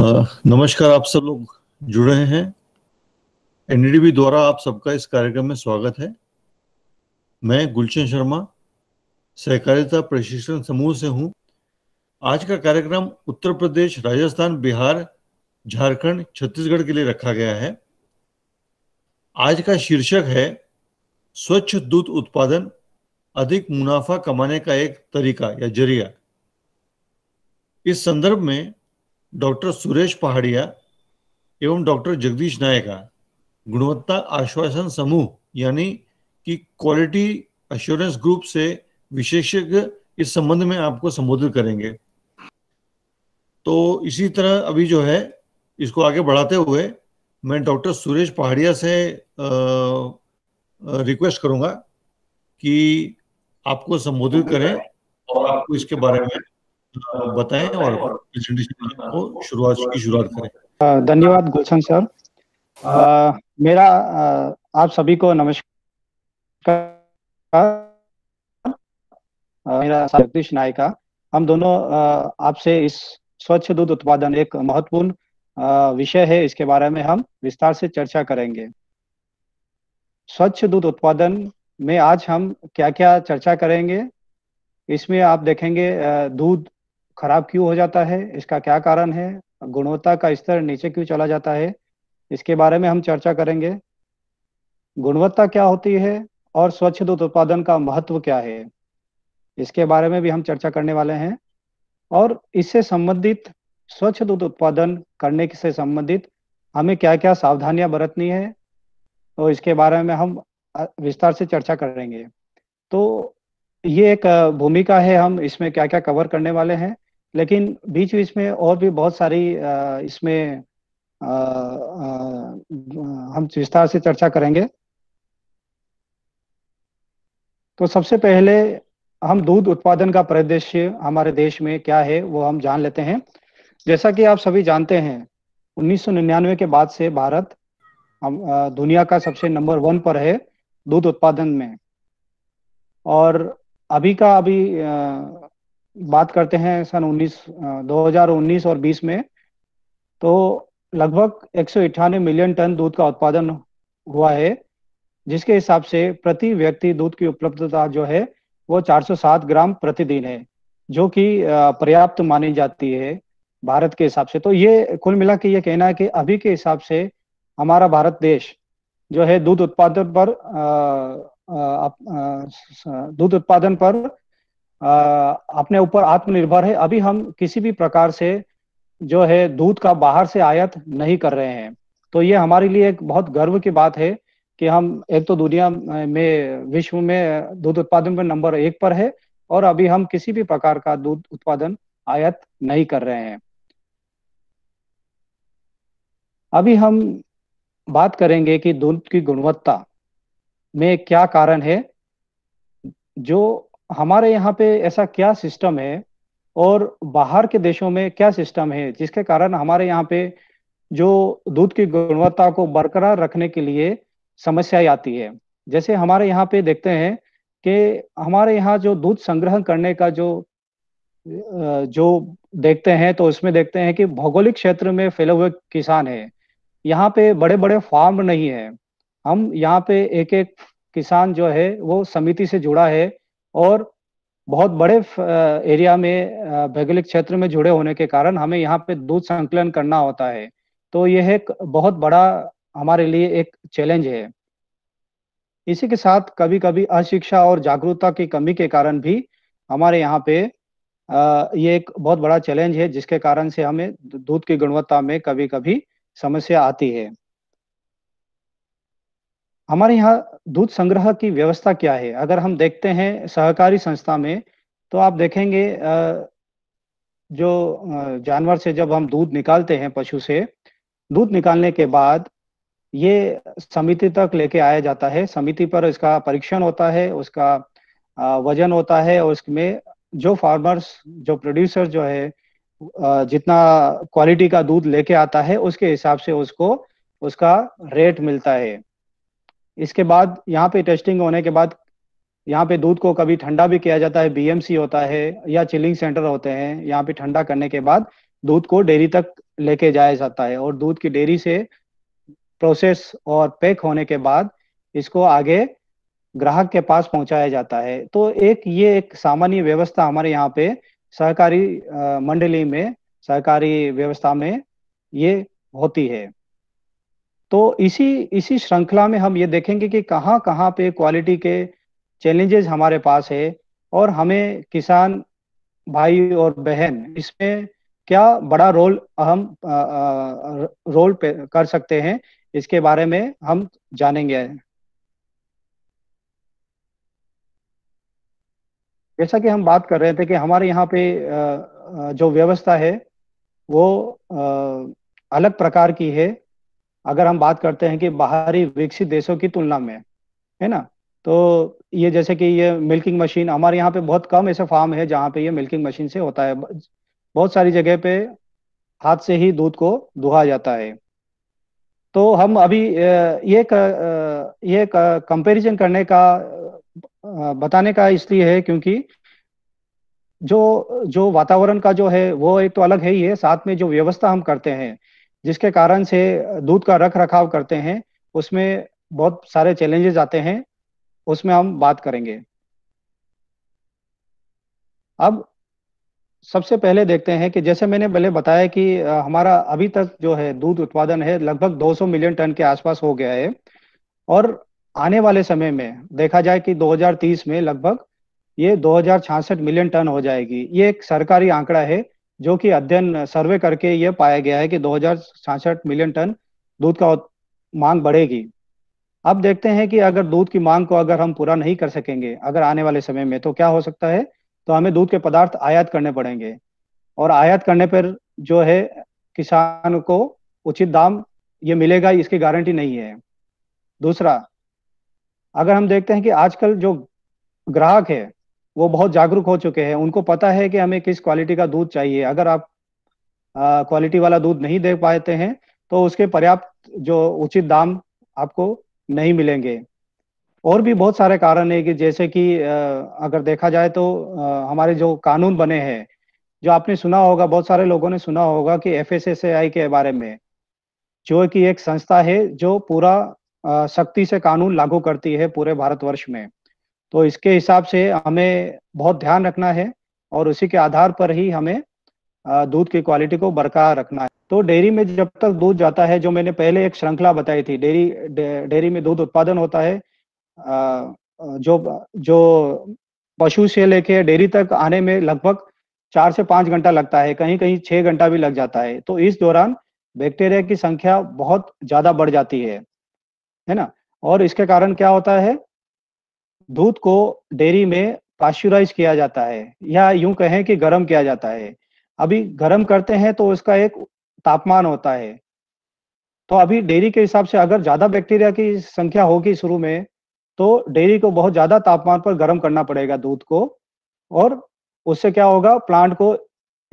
नमस्कार आप सब लोग जुड़े हैं एनडीडीबी द्वारा आप सबका इस कार्यक्रम में स्वागत है मैं गुलशन शर्मा सहकारिता प्रशिक्षण समूह से हूं आज का कार्यक्रम उत्तर प्रदेश राजस्थान बिहार झारखंड छत्तीसगढ़ के लिए रखा गया है आज का शीर्षक है स्वच्छ दूध उत्पादन अधिक मुनाफा कमाने का एक तरीका या जरिया इस संदर्भ में डॉक्टर सुरेश पहाड़िया एवं डॉक्टर जगदीश नायका गुणवत्ता आश्वासन समूह यानी कि क्वालिटी अश्योरेंस ग्रुप से विशेषज्ञ इस संबंध में आपको संबोधित करेंगे तो इसी तरह अभी जो है इसको आगे बढ़ाते हुए मैं डॉक्टर सुरेश पहाड़िया से रिक्वेस्ट करूंगा कि आपको संबोधित करें और आपको इसके बारे में बताएं और प्रेजेंटेशन को शुरुआत की शुरुआत करें धन्यवाद गुलशन सर मेरा आप सभी को नमस्कार मेरा जगदीश नायका हम दोनों आपसे इस स्वच्छ दूध उत्पादन एक महत्वपूर्ण विषय है इसके बारे में हम विस्तार से चर्चा करेंगे स्वच्छ दूध उत्पादन में आज हम क्या क्या चर्चा करेंगे इसमें आप देखेंगे दूध खराब क्यों हो जाता है इसका क्या कारण है गुणवत्ता का स्तर नीचे क्यों चला जाता है इसके बारे में हम चर्चा करेंगे गुणवत्ता क्या होती है और स्वच्छ दूध उत्पादन का महत्व क्या है इसके बारे में भी हम चर्चा करने वाले हैं और इससे संबंधित स्वच्छ दूध उत्पादन करने से संबंधित हमें क्या क्या सावधानियां बरतनी है और तो इसके बारे में हम विस्तार से चर्चा करेंगे तो ये एक भूमिका है हम इसमें क्या क्या कवर करने वाले हैं लेकिन बीच बीच में और भी बहुत सारी इसमें हम विस्तार से चर्चा करेंगे तो सबसे पहले हम दूध उत्पादन का परिदृश्य हमारे देश में क्या है वो हम जान लेते हैं जैसा कि आप सभी जानते हैं 1999 के बाद से भारत हम दुनिया का सबसे नंबर वन पर है दूध उत्पादन में और अभी का अभी बात करते हैं सन 19 2019 और 20 में तो लगभग एक मिलियन टन दूध का उत्पादन हुआ है जिसके हिसाब से प्रति व्यक्ति दूध की उपलब्धता जो है वो 407 ग्राम प्रतिदिन है जो कि पर्याप्त मानी जाती है भारत के हिसाब से तो ये कुल मिला के ये कहना है कि अभी के हिसाब से हमारा भारत देश जो है दूध उत्पादन पर दूध उत्पादन पर अपने ऊपर आत्मनिर्भर है अभी हम किसी भी प्रकार से जो है दूध का बाहर से आयात नहीं कर रहे हैं तो ये हमारे लिए एक बहुत गर्व की बात है कि हम एक तो दुनिया में विश्व में दूध उत्पादन में नंबर एक पर है और अभी हम किसी भी प्रकार का दूध उत्पादन आयात नहीं कर रहे हैं अभी हम बात करेंगे कि दूध की गुणवत्ता में क्या कारण है जो हमारे यहाँ पे ऐसा क्या सिस्टम है और बाहर के देशों में क्या सिस्टम है जिसके कारण हमारे यहाँ पे जो दूध की गुणवत्ता को बरकरार रखने के लिए समस्याएं आती है जैसे हमारे यहाँ पे देखते हैं कि हमारे यहाँ जो दूध संग्रहण करने का जो जो देखते हैं तो उसमें देखते हैं कि भौगोलिक क्षेत्र में फैले हुए किसान है यहाँ पे बड़े बड़े फार्म नहीं है हम यहाँ पे एक एक किसान जो है वो समिति से जुड़ा है और बहुत बड़े एरिया में भौगोलिक क्षेत्र में जुड़े होने के कारण हमें यहाँ पे दूध संकलन करना होता है तो यह एक बहुत बड़ा हमारे लिए एक चैलेंज है इसी के साथ कभी कभी अशिक्षा और जागरूकता की कमी के कारण भी हमारे यहाँ पे अः ये एक बहुत बड़ा चैलेंज है जिसके कारण से हमें दूध की गुणवत्ता में कभी कभी समस्या आती है हमारे यहाँ दूध संग्रह की व्यवस्था क्या है अगर हम देखते हैं सहकारी संस्था में तो आप देखेंगे जो जानवर से जब हम दूध निकालते हैं पशु से दूध निकालने के बाद ये समिति तक लेके आया जाता है समिति पर इसका परीक्षण होता है उसका वजन होता है और उसमें जो फार्मर्स जो प्रोड्यूसर जो है जितना क्वालिटी का दूध लेके आता है उसके हिसाब से उसको उसका रेट मिलता है इसके बाद यहाँ पे टेस्टिंग होने के बाद यहाँ पे दूध को कभी ठंडा भी किया जाता है बीएमसी होता है या चिलिंग सेंटर होते हैं यहाँ पे ठंडा करने के बाद दूध को डेयरी तक लेके जाया जाता है और दूध की डेयरी से प्रोसेस और पैक होने के बाद इसको आगे ग्राहक के पास पहुंचाया जाता है तो एक ये एक सामान्य व्यवस्था हमारे यहाँ पे सहकारी मंडली में सहकारी व्यवस्था में ये होती है तो इसी इसी श्रृंखला में हम ये देखेंगे कि कहाँ कहाँ पे क्वालिटी के चैलेंजेस हमारे पास है और हमें किसान भाई और बहन इसमें क्या बड़ा रोल हम रोल पे कर सकते हैं इसके बारे में हम जानेंगे जैसा कि हम बात कर रहे थे कि हमारे यहाँ पे जो व्यवस्था है वो अलग प्रकार की है अगर हम बात करते हैं कि बाहरी विकसित देशों की तुलना में है ना तो ये जैसे कि ये मिल्किंग मशीन हमारे यहाँ पे बहुत कम ऐसे फार्म है जहाँ पे ये मिल्किंग मशीन से होता है बहुत सारी जगह पे हाथ से ही दूध को दुहा जाता है तो हम अभी ये क, ये कंपैरिजन करने का बताने का इसलिए है क्योंकि जो जो वातावरण का जो है वो एक तो अलग है ही है साथ में जो व्यवस्था हम करते हैं जिसके कारण से दूध का रख रखाव करते हैं उसमें बहुत सारे चैलेंजेस आते हैं उसमें हम बात करेंगे अब सबसे पहले देखते हैं कि जैसे मैंने पहले बताया कि हमारा अभी तक जो है दूध उत्पादन है लगभग 200 मिलियन टन के आसपास हो गया है और आने वाले समय में देखा जाए कि 2030 में लगभग ये दो मिलियन टन हो जाएगी ये एक सरकारी आंकड़ा है जो कि अध्ययन सर्वे करके ये पाया गया है कि दो मिलियन टन दूध का मांग बढ़ेगी अब देखते हैं कि अगर दूध की मांग को अगर हम पूरा नहीं कर सकेंगे अगर आने वाले समय में तो क्या हो सकता है तो हमें दूध के पदार्थ आयात करने पड़ेंगे और आयात करने पर जो है किसान को उचित दाम ये मिलेगा इसकी गारंटी नहीं है दूसरा अगर हम देखते हैं कि आजकल जो ग्राहक है वो बहुत जागरूक हो चुके हैं उनको पता है कि हमें किस क्वालिटी का दूध चाहिए अगर आप क्वालिटी वाला दूध नहीं दे पाते हैं तो उसके पर्याप्त जो उचित दाम आपको नहीं मिलेंगे और भी बहुत सारे कारण है कि जैसे कि अगर देखा जाए तो हमारे जो कानून बने हैं जो आपने सुना होगा बहुत सारे लोगों ने सुना होगा कि एफ के बारे में जो कि एक संस्था है जो पूरा सख्ती से कानून लागू करती है पूरे भारतवर्ष में तो इसके हिसाब से हमें बहुत ध्यान रखना है और उसी के आधार पर ही हमें दूध की क्वालिटी को बरकरार रखना है तो डेयरी में जब तक दूध जाता है जो मैंने पहले एक श्रृंखला बताई थी डेयरी डेयरी में दूध उत्पादन होता है जो जो पशु से लेके डेयरी तक आने में लगभग चार से पांच घंटा लगता है कहीं कहीं छह घंटा भी लग जाता है तो इस दौरान बैक्टीरिया की संख्या बहुत ज्यादा बढ़ जाती है है ना और इसके कारण क्या होता है दूध को डेयरी में पाश्चुराइज किया जाता है या यूं कहें कि गर्म किया जाता है अभी गर्म करते हैं तो उसका एक तापमान होता है तो अभी डेयरी के हिसाब से अगर ज्यादा बैक्टीरिया की संख्या होगी शुरू में तो डेयरी को बहुत ज्यादा तापमान पर गर्म करना पड़ेगा दूध को और उससे क्या होगा प्लांट को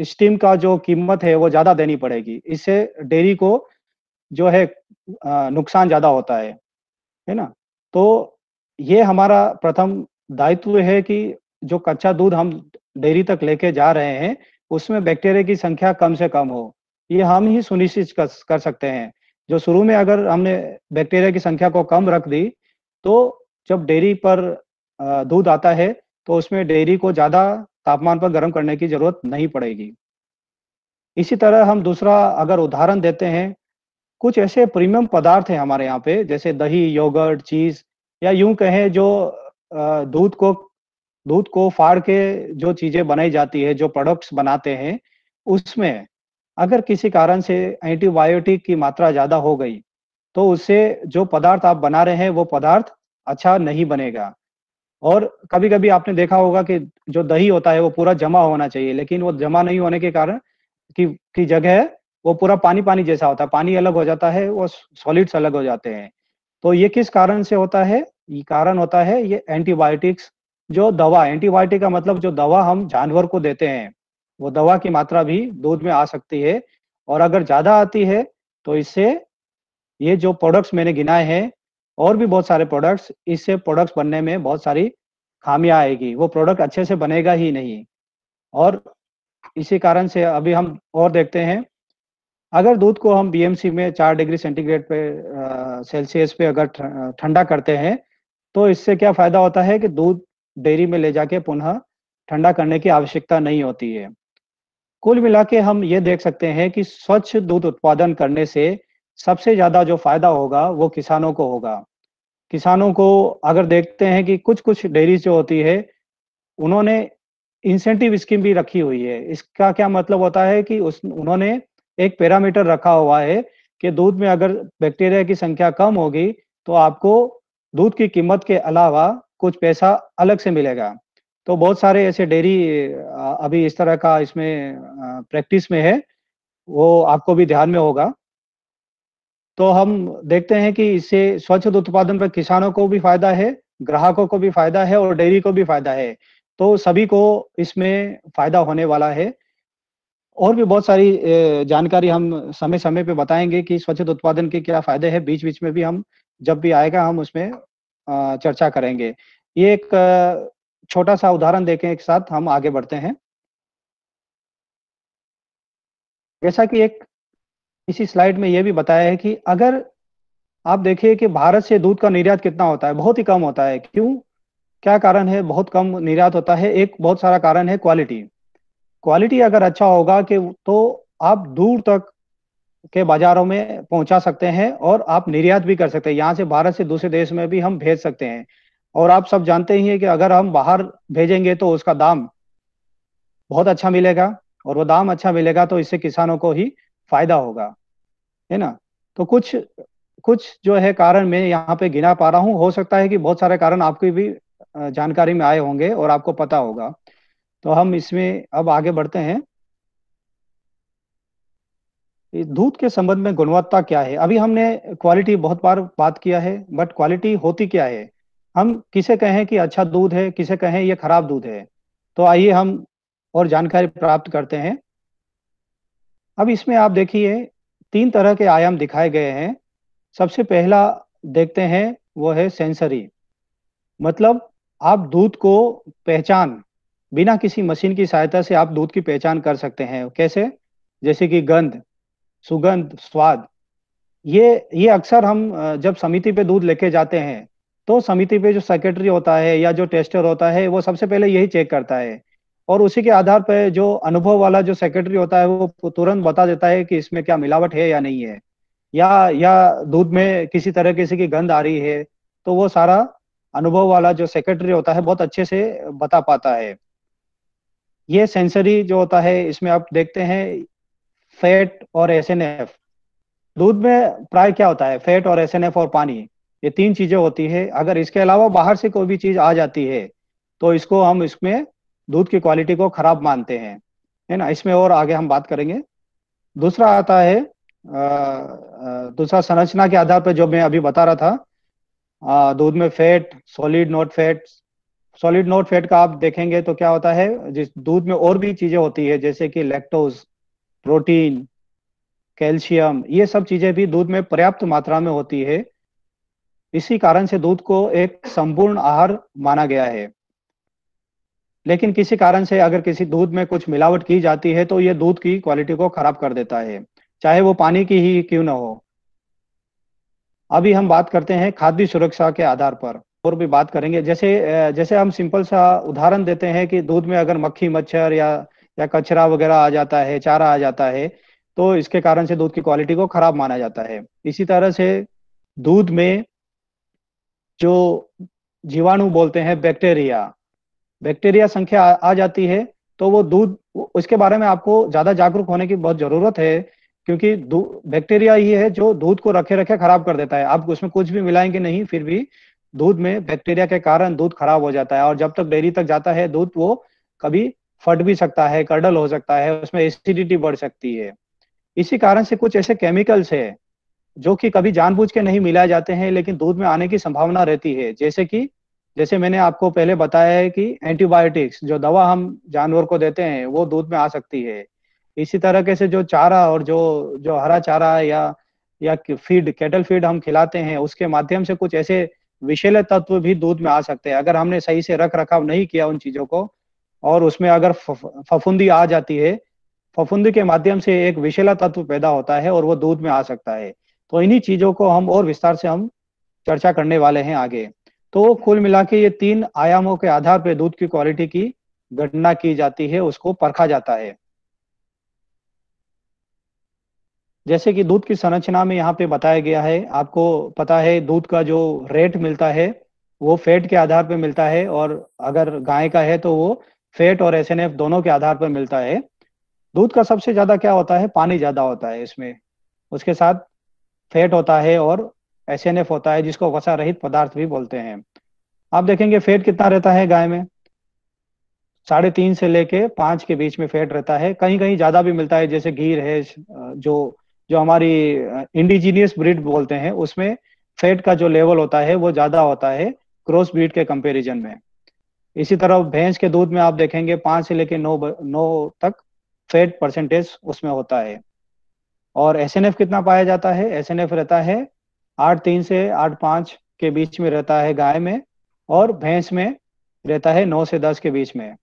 स्टीम का जो कीमत है वो ज्यादा देनी पड़ेगी इससे डेयरी को जो है नुकसान ज्यादा होता है है ना तो ये हमारा प्रथम दायित्व है कि जो कच्चा दूध हम डेयरी तक लेके जा रहे हैं उसमें बैक्टीरिया की संख्या कम से कम हो ये हम ही सुनिश्चित कर, सकते हैं जो शुरू में अगर हमने बैक्टीरिया की संख्या को कम रख दी तो जब डेयरी पर दूध आता है तो उसमें डेयरी को ज्यादा तापमान पर गर्म करने की जरूरत नहीं पड़ेगी इसी तरह हम दूसरा अगर उदाहरण देते हैं कुछ ऐसे प्रीमियम पदार्थ हैं हमारे यहाँ पे जैसे दही योगर्ट चीज या यूं कहें जो दूध को दूध को फाड़ के जो चीजें बनाई जाती है जो प्रोडक्ट्स बनाते हैं उसमें अगर किसी कारण से एंटीबायोटिक की मात्रा ज्यादा हो गई तो उससे जो पदार्थ आप बना रहे हैं वो पदार्थ अच्छा नहीं बनेगा और कभी कभी आपने देखा होगा कि जो दही होता है वो पूरा जमा होना चाहिए लेकिन वो जमा नहीं होने के कारण की की जगह वो पूरा पानी पानी जैसा होता है पानी अलग हो जाता है वो सॉलिड्स अलग हो जाते हैं तो ये किस कारण से होता है ये कारण होता है ये एंटीबायोटिक्स जो दवा एंटीबायोटिक का मतलब जो दवा हम जानवर को देते हैं वो दवा की मात्रा भी दूध में आ सकती है और अगर ज्यादा आती है तो इससे ये जो प्रोडक्ट्स मैंने गिनाए हैं और भी बहुत सारे प्रोडक्ट्स इससे प्रोडक्ट्स बनने में बहुत सारी खामियां आएगी वो प्रोडक्ट अच्छे से बनेगा ही नहीं और इसी कारण से अभी हम और देखते हैं अगर दूध को हम बीएमसी में चार डिग्री सेंटीग्रेड पे सेल्सियस पे अगर ठंडा करते हैं तो इससे क्या फायदा होता है कि दूध डेयरी में ले जाके पुनः ठंडा करने की आवश्यकता नहीं होती है कुल मिला के हम ये देख सकते हैं कि स्वच्छ दूध उत्पादन करने से सबसे ज्यादा जो फायदा होगा वो किसानों को होगा किसानों को अगर देखते हैं कि कुछ कुछ डेयरी जो होती है उन्होंने इंसेंटिव स्कीम भी रखी हुई है इसका क्या मतलब होता है कि उस उन्होंने एक पैरामीटर रखा हुआ है कि दूध में अगर बैक्टीरिया की संख्या कम होगी तो आपको दूध की कीमत के अलावा कुछ पैसा अलग से मिलेगा तो बहुत सारे ऐसे डेयरी अभी इस तरह का इसमें प्रैक्टिस में है वो आपको भी ध्यान में होगा तो हम देखते हैं कि इससे स्वच्छ दूध उत्पादन पर किसानों को भी फायदा है ग्राहकों को भी फायदा है और डेयरी को भी फायदा है तो सभी को इसमें फायदा होने वाला है और भी बहुत सारी जानकारी हम समय समय पे बताएंगे कि स्वच्छता उत्पादन के क्या फायदे हैं बीच बीच में भी हम जब भी आएगा हम उसमें चर्चा करेंगे ये एक छोटा सा उदाहरण देखें एक साथ हम आगे बढ़ते हैं जैसा कि एक इसी स्लाइड में यह भी बताया है कि अगर आप देखिए कि भारत से दूध का निर्यात कितना होता है बहुत ही कम होता है क्यों क्या कारण है बहुत कम निर्यात होता है एक बहुत सारा कारण है क्वालिटी क्वालिटी अगर अच्छा होगा कि तो आप दूर तक के बाजारों में पहुंचा सकते हैं और आप निर्यात भी कर सकते हैं यहाँ से भारत से दूसरे देश में भी हम भेज सकते हैं और आप सब जानते ही हैं कि अगर हम बाहर भेजेंगे तो उसका दाम बहुत अच्छा मिलेगा और वो दाम अच्छा मिलेगा तो इससे किसानों को ही फायदा होगा है ना तो कुछ कुछ जो है कारण मैं यहाँ पे गिना पा रहा हूँ हो सकता है कि बहुत सारे कारण आपकी भी जानकारी में आए होंगे और आपको पता होगा तो हम इसमें अब आगे बढ़ते हैं दूध के संबंध में गुणवत्ता क्या है अभी हमने क्वालिटी बहुत बार बात किया है बट क्वालिटी होती क्या है हम किसे कहें कि अच्छा दूध है किसे कहें ये खराब दूध है तो आइए हम और जानकारी प्राप्त करते हैं अब इसमें आप देखिए तीन तरह के आयाम दिखाए गए हैं सबसे पहला देखते हैं वो है सेंसरी मतलब आप दूध को पहचान बिना किसी मशीन की सहायता से आप दूध की पहचान कर सकते हैं कैसे जैसे कि गंध सुगंध स्वाद ये ये अक्सर हम जब समिति पे दूध लेके जाते हैं तो समिति पे जो सेक्रेटरी होता है या जो टेस्टर होता है वो सबसे पहले यही चेक करता है और उसी के आधार पर जो अनुभव वाला जो सेक्रेटरी होता है वो तुरंत बता देता है कि इसमें क्या मिलावट है या नहीं है या या दूध में किसी तरह किसी की गंध आ रही है तो वो सारा अनुभव वाला जो सेक्रेटरी होता है बहुत अच्छे से बता पाता है ये सेंसरी जो होता है इसमें आप देखते हैं फैट और एस दूध में प्राय क्या होता है फैट और एस और पानी ये तीन चीजें होती है अगर इसके अलावा बाहर से कोई भी चीज आ जाती है तो इसको हम इसमें दूध की क्वालिटी को खराब मानते हैं है ना इसमें और आगे हम बात करेंगे दूसरा आता है दूसरा संरचना के आधार पर जो मैं अभी बता रहा था दूध में fat solid not fat solid not fat का आप देखेंगे तो क्या होता है जिस दूध में और भी चीजें होती है जैसे कि लैक्टोज प्रोटीन कैल्शियम ये सब चीजें भी दूध में पर्याप्त मात्रा में होती है इसी कारण से दूध को एक संपूर्ण आहार माना गया है लेकिन किसी कारण से अगर किसी दूध में कुछ मिलावट की जाती है तो ये दूध की क्वालिटी को खराब कर देता है चाहे वो पानी की ही क्यों ना हो अभी हम बात करते हैं खाद्य सुरक्षा के आधार पर और भी बात करेंगे जैसे जैसे हम सिंपल सा उदाहरण देते हैं कि दूध में अगर मक्खी मच्छर या या कचरा वगैरह आ जाता है चारा आ जाता है तो इसके कारण से दूध की क्वालिटी को खराब माना जाता है इसी तरह से दूध में जो जीवाणु बोलते हैं बैक्टीरिया बैक्टीरिया संख्या आ, आ जाती है तो वो दूध उसके बारे में आपको ज्यादा जागरूक होने की बहुत जरूरत है क्योंकि बैक्टीरिया ही है जो दूध को रखे रखे खराब कर देता है आप उसमें कुछ भी मिलाएंगे नहीं फिर भी दूध में बैक्टीरिया के कारण दूध खराब हो जाता है और जब तक डेयरी तक जाता है दूध वो कभी फट भी सकता है कर्डल हो सकता है उसमें एसिडिटी बढ़ सकती है इसी कारण से कुछ ऐसे केमिकल्स है जो कि कभी जानबूझ के नहीं मिलाए जाते हैं लेकिन दूध में आने की संभावना रहती है जैसे कि जैसे मैंने आपको पहले बताया है कि एंटीबायोटिक्स जो दवा हम जानवर को देते हैं वो दूध में आ सकती है इसी तरह से जो चारा और जो जो हरा चारा या या फीड कैटल फीड हम खिलाते हैं उसके माध्यम से कुछ ऐसे विषैले तत्व भी दूध में आ सकते हैं अगर हमने सही से रख रखाव नहीं किया उन चीजों को और उसमें अगर फफूंदी आ जाती है फफूंदी के माध्यम से एक विषैला तत्व पैदा होता है और वो दूध में आ सकता है तो इन्हीं चीजों को हम और विस्तार से हम चर्चा करने वाले हैं आगे तो कुल मिला के ये तीन आयामों के आधार पर दूध की क्वालिटी की गणना की जाती है उसको परखा जाता है जैसे कि दूध की संरचना में यहाँ पे बताया गया है आपको पता है दूध का जो रेट मिलता है वो फेट के आधार पर मिलता है और अगर गाय का है तो वो फेट और एस दोनों के आधार पर मिलता है दूध का सबसे ज्यादा क्या होता है पानी ज्यादा होता है इसमें उसके साथ फेट होता है और एस होता है जिसको वसा रहित पदार्थ भी बोलते हैं आप देखेंगे फेट कितना रहता है गाय में साढ़े तीन से लेके पांच के बीच में फेट रहता है कहीं कहीं ज्यादा भी मिलता है जैसे घी है जो जो हमारी इंडिजीनियस ब्रीड बोलते हैं उसमें फैट का जो लेवल होता है वो ज्यादा होता है क्रॉस ब्रीड के कंपेरिजन में इसी तरह भैंस के दूध में आप देखेंगे पांच से लेकर नौ नौ तक फैट परसेंटेज उसमें होता है और एस कितना पाया जाता है एस रहता है आठ तीन से आठ पांच के बीच में रहता है गाय में और भैंस में रहता है नौ से दस के बीच में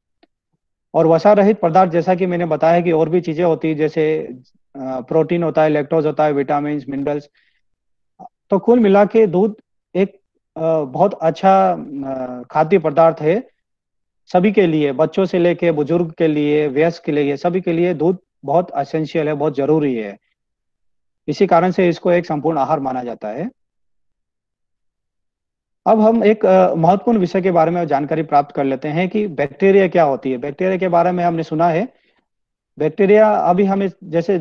और वसा रहित पदार्थ जैसा कि मैंने बताया कि और भी चीजें होती है जैसे प्रोटीन होता है लेक्टोज होता है विटामिन मिनरल्स तो कुल मिला के दूध एक बहुत अच्छा खाद्य पदार्थ है सभी के लिए बच्चों से लेके बुजुर्ग के लिए व्यस्क के लिए सभी के लिए दूध बहुत असेंशियल है बहुत जरूरी है इसी कारण से इसको एक संपूर्ण आहार माना जाता है अब हम एक महत्वपूर्ण विषय के बारे में जानकारी प्राप्त कर लेते हैं कि बैक्टीरिया क्या होती है बैक्टीरिया के बारे में हमने सुना है बैक्टीरिया अभी इस जैसे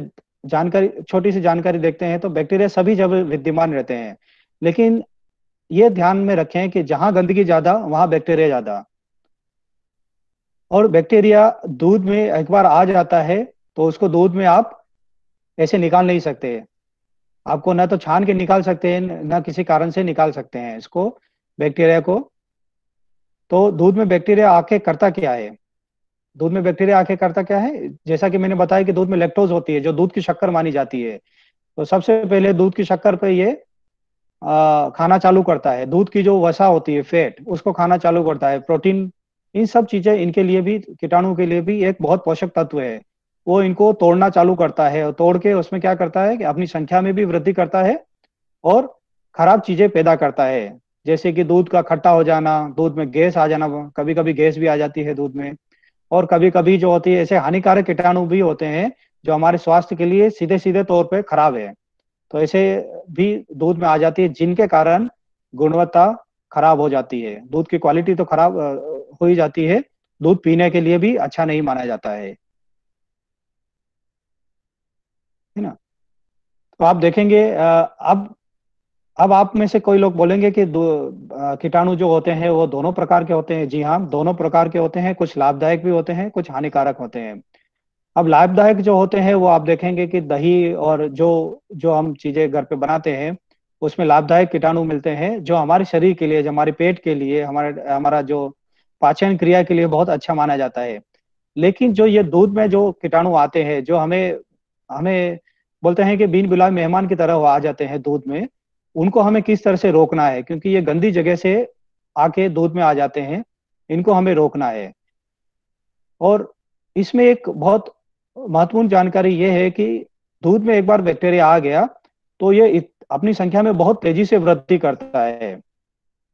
जानकारी छोटी सी जानकारी देखते हैं तो बैक्टीरिया सभी जब विद्यमान रहते हैं लेकिन ये ध्यान में रखें कि जहां गंदगी ज्यादा वहां बैक्टीरिया ज्यादा और बैक्टीरिया दूध में एक बार आ जाता है तो उसको दूध में आप ऐसे निकाल नहीं सकते आपको ना तो छान के निकाल सकते हैं ना किसी कारण से निकाल सकते हैं इसको बैक्टीरिया को तो दूध में बैक्टीरिया आके करता क्या है दूध में बैक्टीरिया आके करता क्या है जैसा कि मैंने बताया कि दूध में लेक्टोज होती है जो दूध की शक्कर मानी जाती है तो सबसे पहले दूध की शक्कर पे ये आ, खाना चालू करता है दूध की जो वसा होती है फैट उसको खाना चालू करता है प्रोटीन इन सब चीजें इनके लिए भी कीटाणु के लिए भी एक बहुत पोषक तत्व है वो इनको तोड़ना चालू करता है और तोड़ के उसमें क्या करता है कि अपनी संख्या में भी वृद्धि करता है और खराब चीजें पैदा करता है जैसे कि दूध का खट्टा हो जाना दूध में गैस आ जाना कभी कभी गैस भी आ जाती है दूध में और कभी कभी जो होती है ऐसे हानिकारक कीटाणु भी होते हैं जो हमारे स्वास्थ्य के लिए सीधे सीधे तौर पर खराब है तो ऐसे भी दूध में आ जाती है जिनके कारण गुणवत्ता खराब हो जाती है दूध की क्वालिटी तो खराब हो ही जाती है दूध पीने के लिए भी अच्छा नहीं माना जाता है है ना तो आप देखेंगे अब अब आप में से कोई लोग बोलेंगे कि कीटाणु जो होते हैं वो दोनों प्रकार के होते हैं जी हाँ दोनों प्रकार के होते हैं कुछ लाभदायक भी होते हैं कुछ हानिकारक होते हैं अब लाभदायक जो होते हैं वो आप देखेंगे कि दही और जो जो हम चीजें घर पे बनाते हैं उसमें लाभदायक कीटाणु मिलते हैं जो हमारे शरीर के लिए जो हमारे पेट के लिए हमारे हमारा जो पाचन क्रिया के लिए बहुत अच्छा माना जाता है लेकिन जो ये दूध में जो कीटाणु आते हैं जो हमें हमें बोलते हैं कि बीन बुलाए मेहमान की तरह वो आ जाते हैं दूध में उनको हमें किस तरह से रोकना है क्योंकि ये गंदी जगह से आके दूध में आ जाते हैं इनको हमें रोकना है और इसमें एक बहुत महत्वपूर्ण जानकारी ये है कि दूध में एक बार बैक्टीरिया आ गया तो ये अपनी संख्या में बहुत तेजी से वृद्धि करता है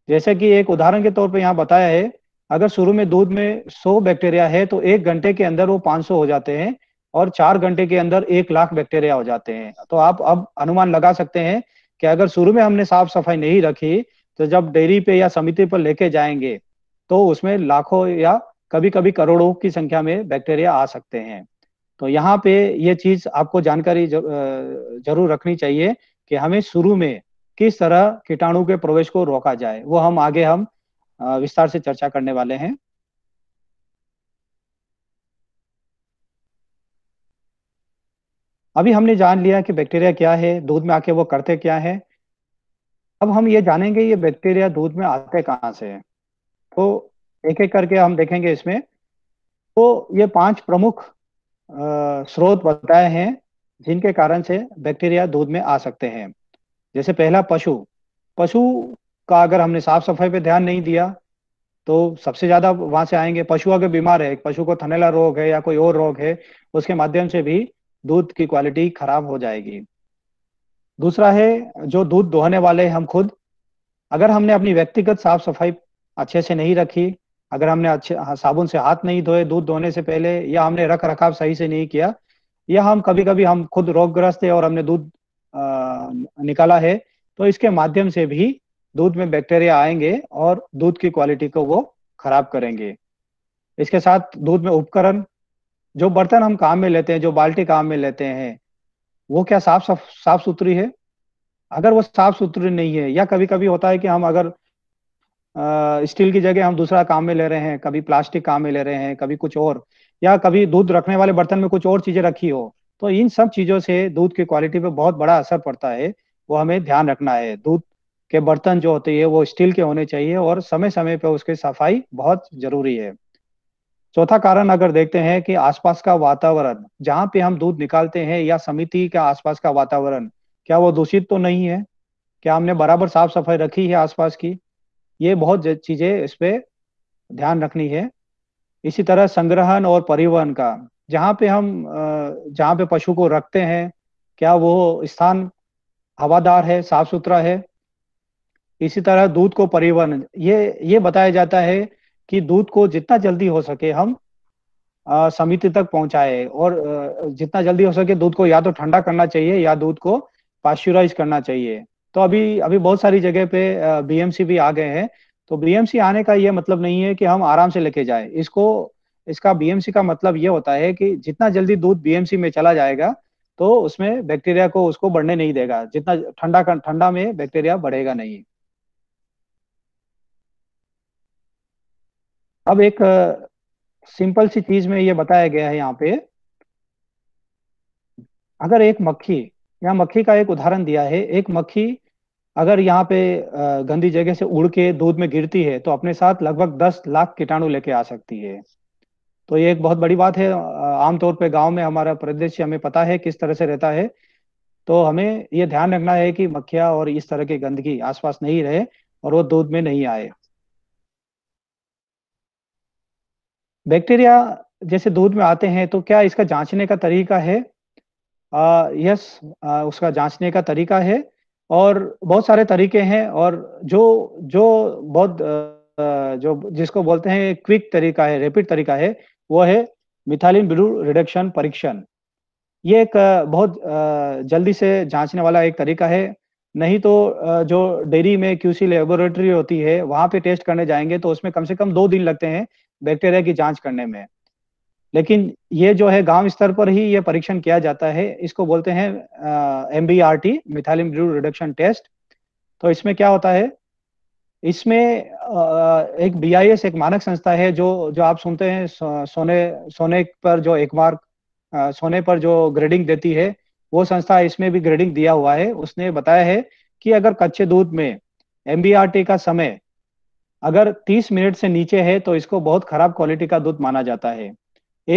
जैसे कि एक उदाहरण के तौर पर यहाँ बताया है अगर शुरू में दूध में 100 बैक्टीरिया है तो एक घंटे के अंदर वो 500 हो जाते हैं और चार घंटे के अंदर एक लाख बैक्टीरिया हो जाते हैं तो आप अब अनुमान लगा सकते हैं कि अगर शुरू में हमने साफ सफाई नहीं रखी तो जब डेयरी पे या समिति पर लेके जाएंगे तो उसमें लाखों या कभी कभी करोड़ों की संख्या में बैक्टीरिया आ सकते हैं तो यहाँ पे ये चीज आपको जानकारी जरूर रखनी चाहिए कि हमें शुरू में किस तरह कीटाणु के प्रवेश को रोका जाए वो हम आगे हम विस्तार से चर्चा करने वाले हैं अभी हमने जान लिया कि बैक्टीरिया क्या है दूध में आके वो करते क्या है अब हम ये जानेंगे ये बैक्टीरिया दूध में आते कहाँ से है तो एक एक करके हम देखेंगे इसमें तो ये पांच प्रमुख स्रोत बताए हैं जिनके कारण से बैक्टीरिया दूध में आ सकते हैं जैसे पहला पशु पशु का अगर हमने साफ सफाई पे ध्यान नहीं दिया तो सबसे ज्यादा वहां से आएंगे पशु अगर बीमार है पशु को थनेला रोग है या कोई और रोग है उसके माध्यम से भी दूध की क्वालिटी खराब हो जाएगी दूसरा है जो दूध दोहने वाले हम खुद अगर हमने अपनी व्यक्तिगत साफ सफाई अच्छे से नहीं रखी अगर हमने अच्छे हाँ, साबुन से हाथ नहीं धोए दूध धोने से पहले या हमने रख रखाव सही से नहीं किया या हम कभी कभी हम खुद रोगग्रस्त है और हमने दूध निकाला है तो इसके माध्यम से भी दूध में बैक्टीरिया आएंगे और दूध की क्वालिटी को वो खराब करेंगे इसके साथ दूध में उपकरण जो बर्तन हम काम में लेते हैं जो बाल्टी काम में लेते हैं वो क्या साफ साफ साफ सुथरी है अगर वो साफ सुथरी नहीं है या कभी कभी होता है कि हम अगर स्टील की जगह हम दूसरा काम में ले रहे हैं कभी प्लास्टिक काम में ले रहे हैं कभी कुछ और या कभी दूध रखने वाले बर्तन में कुछ और चीजें रखी हो तो इन सब चीजों से दूध की क्वालिटी पे बहुत बड़ा असर पड़ता है वो हमें ध्यान रखना है दूध के बर्तन जो होते हैं वो स्टील के होने चाहिए और समय समय पर उसकी सफाई बहुत जरूरी है चौथा कारण अगर देखते हैं कि आसपास का वातावरण जहाँ पे हम दूध निकालते हैं या समिति के आसपास का वातावरण क्या वो दूषित तो नहीं है क्या हमने बराबर साफ सफाई रखी है आसपास की ये बहुत चीजें इस पे ध्यान रखनी है इसी तरह संग्रहण और परिवहन का जहाँ पे हम जहाँ पे पशु को रखते हैं क्या वो स्थान हवादार है साफ सुथरा है इसी तरह दूध को परिवहन ये ये बताया जाता है कि दूध को जितना जल्दी हो सके हम समिति तक पहुंचाए और जितना जल्दी हो सके दूध को या तो ठंडा करना चाहिए या दूध को पास्चुराइज करना चाहिए तो अभी अभी बहुत सारी जगह पे बीएमसी भी आ गए हैं तो बीएमसी आने का यह मतलब नहीं है कि हम आराम से लेके जाए इसको इसका बीएमसी का मतलब ये होता है कि जितना जल्दी दूध बीएमसी में चला जाएगा तो उसमें बैक्टीरिया को उसको बढ़ने नहीं देगा जितना ठंडा ठंडा में बैक्टीरिया बढ़ेगा नहीं अब एक सिंपल सी चीज में ये बताया गया है यहाँ पे अगर एक मक्खी यहाँ मक्खी का एक उदाहरण दिया है एक मक्खी अगर यहाँ पे गंदी जगह से उड़ के दूध में गिरती है तो अपने साथ लगभग दस लाख कीटाणु लेके आ सकती है तो ये एक बहुत बड़ी बात है आमतौर पे गांव में हमारा परिदृश्य हमें पता है किस तरह से रहता है तो हमें ये ध्यान रखना है कि मक्खिया और इस तरह की गंदगी आसपास नहीं रहे और वो दूध में नहीं आए बैक्टीरिया जैसे दूध में आते हैं तो क्या इसका जांचने का तरीका है आ, यस आ, उसका जांचने का तरीका है और बहुत सारे तरीके हैं और जो जो बहुत आ, जो जिसको बोलते हैं क्विक तरीका है रैपिड तरीका है वो है मिथालिन ब्लू रिडक्शन परीक्षण ये एक बहुत जल्दी से जांचने वाला एक तरीका है नहीं तो जो डेयरी में क्यूसी लेबोरेटरी होती है वहां पे टेस्ट करने जाएंगे तो उसमें कम से कम दो दिन लगते हैं बैक्टीरिया की जांच करने में लेकिन ये जो है गांव स्तर पर ही ये परीक्षण किया जाता है इसको बोलते हैं M B R T methylene blue reduction test तो इसमें क्या होता है इसमें uh, एक बी आई एस एक मानक संस्था है जो जो आप सुनते हैं सो, सोने सोने पर जो एक मार्क uh, सोने पर जो ग्रेडिंग देती है वो संस्था इसमें भी ग्रेडिंग दिया हुआ है उसने बताया है कि अगर कच्चे दूध में एम का समय अगर 30 मिनट से नीचे है तो इसको बहुत खराब क्वालिटी का दूध माना जाता है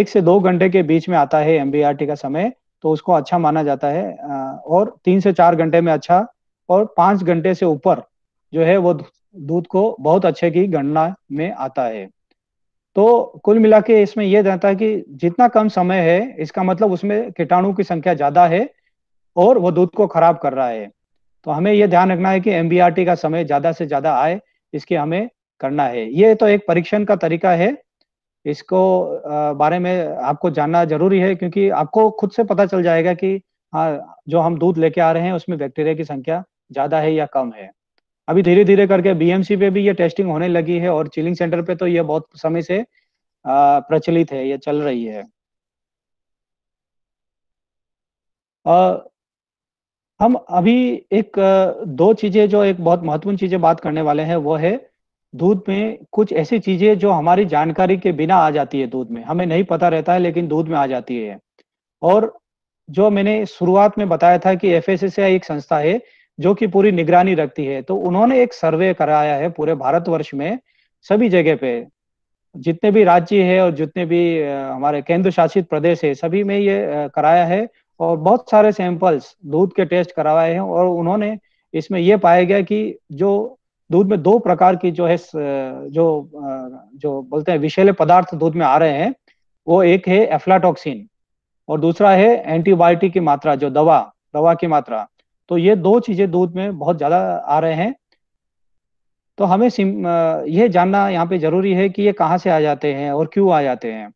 एक से दो घंटे के बीच में आता है एमबीआरटी का समय तो उसको अच्छा माना जाता है और तीन से चार घंटे में अच्छा और पांच घंटे से ऊपर जो है वो दूध को बहुत अच्छे की गणना में आता है तो कुल मिला के इसमें यह रहता है कि जितना कम समय है इसका मतलब उसमें कीटाणु की संख्या ज्यादा है और वो दूध को खराब कर रहा है तो हमें यह ध्यान रखना है कि एमबीआरटी का समय ज्यादा से ज्यादा आए इसके हमें करना है ये तो एक परीक्षण का तरीका है इसको बारे में आपको जानना जरूरी है क्योंकि आपको खुद से पता चल जाएगा कि हाँ जो हम दूध लेके आ रहे हैं उसमें बैक्टीरिया की संख्या ज्यादा है या कम है अभी धीरे धीरे करके बीएमसी पे भी ये टेस्टिंग होने लगी है और चिलिंग सेंटर पे तो ये बहुत समय से प्रचलित है ये चल रही है हम अभी एक दो चीजें जो एक बहुत महत्वपूर्ण चीजें बात करने वाले हैं वो है दूध में कुछ ऐसी चीजें जो हमारी जानकारी के बिना आ जाती है दूध में हमें नहीं पता रहता है लेकिन दूध में आ जाती है और जो मैंने शुरुआत में बताया था कि एफ एक संस्था है जो कि पूरी निगरानी रखती है तो उन्होंने एक सर्वे कराया है पूरे भारतवर्ष में सभी जगह पे जितने भी राज्य है और जितने भी हमारे केंद्र शासित प्रदेश है सभी में ये कराया है और बहुत सारे सैंपल्स दूध के टेस्ट करवाए हैं और उन्होंने इसमें यह पाया गया कि जो दूध में दो प्रकार की जो है जो जो बोलते हैं विषैले पदार्थ दूध में आ रहे हैं वो एक है एफ्लाटॉक्सिन और दूसरा है एंटीबायोटिक की मात्रा जो दवा दवा की मात्रा तो ये दो चीजें दूध में बहुत ज्यादा आ रहे हैं तो हमें यह जानना यहाँ पे जरूरी है कि ये कहाँ से आ जाते हैं और क्यों आ जाते हैं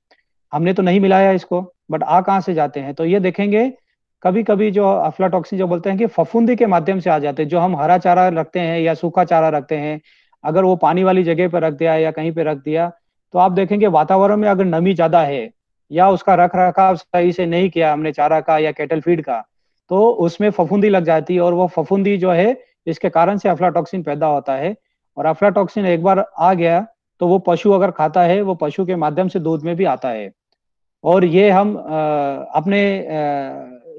हमने तो नहीं मिलाया इसको बट आ कहाँ से जाते हैं तो ये देखेंगे कभी कभी जो अफ्लाटॉक्सिन जो बोलते हैं कि फफूंदी के माध्यम से आ जाते हैं जो हम हरा चारा रखते हैं या सूखा चारा रखते हैं अगर वो पानी वाली जगह पर रख दिया या कहीं पे रख दिया तो आप देखेंगे वातावरण में अगर नमी ज्यादा है या उसका रख रखाव सही से नहीं किया हमने चारा का या कैटल फीड का तो उसमें फफूंदी लग जाती है और वो फफूंदी जो है इसके कारण से अफ्लाटॉक्सिन पैदा होता है और अफ्लाटॉक्सिन एक बार आ गया तो वो पशु अगर खाता है वो पशु के माध्यम से दूध में भी आता है और ये हम अपने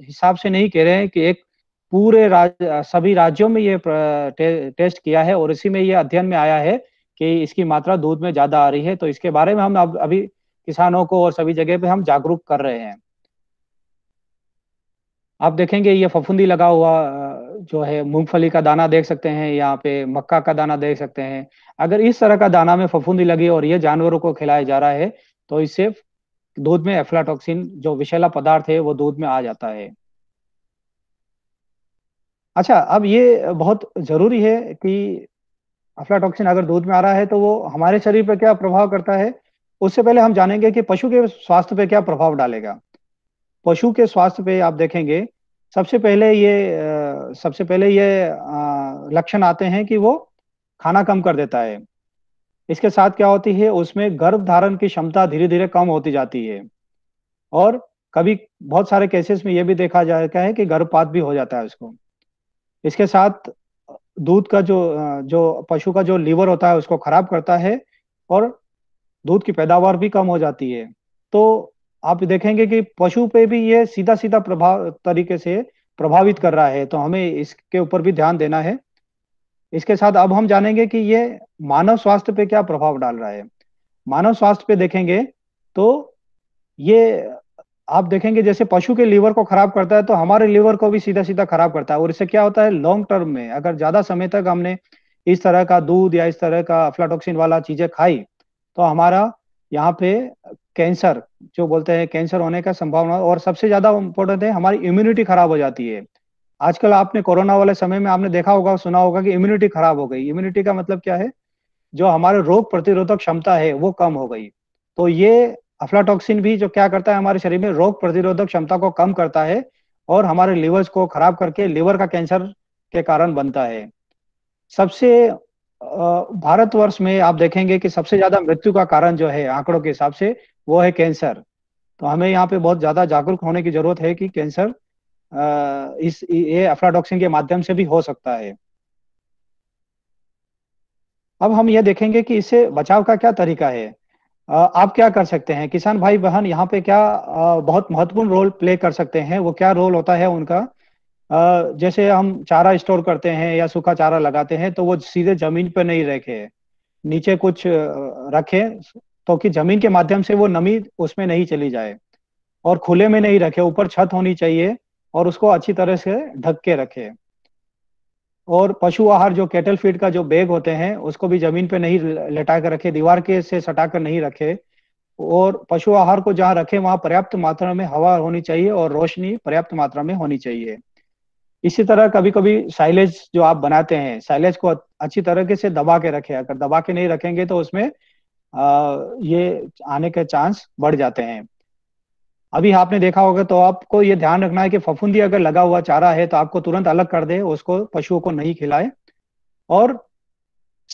हिसाब से नहीं कह रहे हैं कि एक पूरे राज सभी राज्यों में ये टे, टेस्ट किया है और इसी में ये अध्ययन में आया है कि इसकी मात्रा दूध में ज्यादा आ रही है तो इसके बारे में हम अब अभी किसानों को और सभी जगह पे हम जागरूक कर रहे हैं आप देखेंगे ये फफूंदी लगा हुआ जो है मूंगफली का दाना देख सकते हैं यहाँ पे मक्का का दाना देख सकते हैं अगर इस तरह का दाना में फफूंदी लगी और ये जानवरों को खिलाया जा रहा है तो इससे दूध में एफ्लाटॉक्सिन जो विषैला पदार्थ है वो दूध में आ जाता है अच्छा अब ये बहुत जरूरी है कि एफ्लाटॉक्सिन अगर दूध में आ रहा है तो वो हमारे शरीर पर क्या प्रभाव करता है उससे पहले हम जानेंगे कि पशु के स्वास्थ्य पे क्या प्रभाव डालेगा पशु के स्वास्थ्य पे आप देखेंगे सबसे पहले ये सबसे पहले ये लक्षण आते हैं कि वो खाना कम कर देता है इसके साथ क्या होती है उसमें गर्भ धारण की क्षमता धीरे धीरे कम होती जाती है और कभी बहुत सारे केसेस में यह भी देखा जाता है कि गर्भपात भी हो जाता है उसको इसके साथ दूध का जो जो पशु का जो लीवर होता है उसको खराब करता है और दूध की पैदावार भी कम हो जाती है तो आप देखेंगे कि पशु पे भी ये सीधा सीधा प्रभाव तरीके से प्रभावित कर रहा है तो हमें इसके ऊपर भी ध्यान देना है इसके साथ अब हम जानेंगे कि ये मानव स्वास्थ्य पे क्या प्रभाव डाल रहा है मानव स्वास्थ्य पे देखेंगे तो ये आप देखेंगे जैसे पशु के लीवर को खराब करता है तो हमारे लीवर को भी सीधा सीधा खराब करता है और इससे क्या होता है लॉन्ग टर्म में अगर ज्यादा समय तक हमने इस तरह का दूध या इस तरह का अफ्लाटोक्सिन वाला चीजें खाई तो हमारा यहाँ पे कैंसर जो बोलते हैं कैंसर होने का संभावना और सबसे ज्यादा इम्पोर्टेंट है हमारी इम्यूनिटी खराब हो जाती है आजकल आपने कोरोना वाले समय में आपने देखा होगा सुना होगा कि इम्यूनिटी खराब हो गई इम्यूनिटी का मतलब क्या है जो हमारे रोग प्रतिरोधक क्षमता है वो कम हो गई तो ये अफ्लाटॉक्सिन भी जो क्या करता है हमारे शरीर में रोग प्रतिरोधक क्षमता को कम करता है और हमारे लिवर्स को खराब करके लिवर का कैंसर के कारण बनता है सबसे भारतवर्ष में आप देखेंगे कि सबसे ज्यादा मृत्यु का कारण जो है आंकड़ों के हिसाब से वो है कैंसर तो हमें यहाँ पे बहुत ज्यादा जागरूक होने की जरूरत है कि कैंसर इस ये अफ्लाडोक्सिन के माध्यम से भी हो सकता है अब हम ये देखेंगे कि इससे बचाव का क्या तरीका है आप क्या कर सकते हैं किसान भाई बहन यहाँ पे क्या बहुत महत्वपूर्ण रोल प्ले कर सकते हैं वो क्या रोल होता है उनका जैसे हम चारा स्टोर करते हैं या सूखा चारा लगाते हैं तो वो सीधे जमीन पर नहीं रखे नीचे कुछ रखे तो कि जमीन के माध्यम से वो नमी उसमें नहीं चली जाए और खुले में नहीं रखे ऊपर छत होनी चाहिए और उसको अच्छी तरह से ढक के रखे और पशु आहार जो कैटल फीड का जो बैग होते हैं उसको भी जमीन पे नहीं लटा कर रखे दीवार के से सटा कर नहीं रखे और पशु आहार को जहाँ रखे वहां पर्याप्त मात्रा में हवा होनी चाहिए और रोशनी पर्याप्त मात्रा में होनी चाहिए इसी तरह कभी कभी साइलेज जो आप बनाते हैं साइलेज को अच्छी तरह से दबा के रखे अगर दबा के नहीं रखेंगे तो उसमें आ, ये आने के चांस बढ़ जाते हैं अभी आपने देखा होगा तो आपको ये ध्यान रखना है कि फफूंदी अगर लगा हुआ चारा है तो आपको तुरंत अलग कर दे उसको पशुओं को नहीं खिलाए और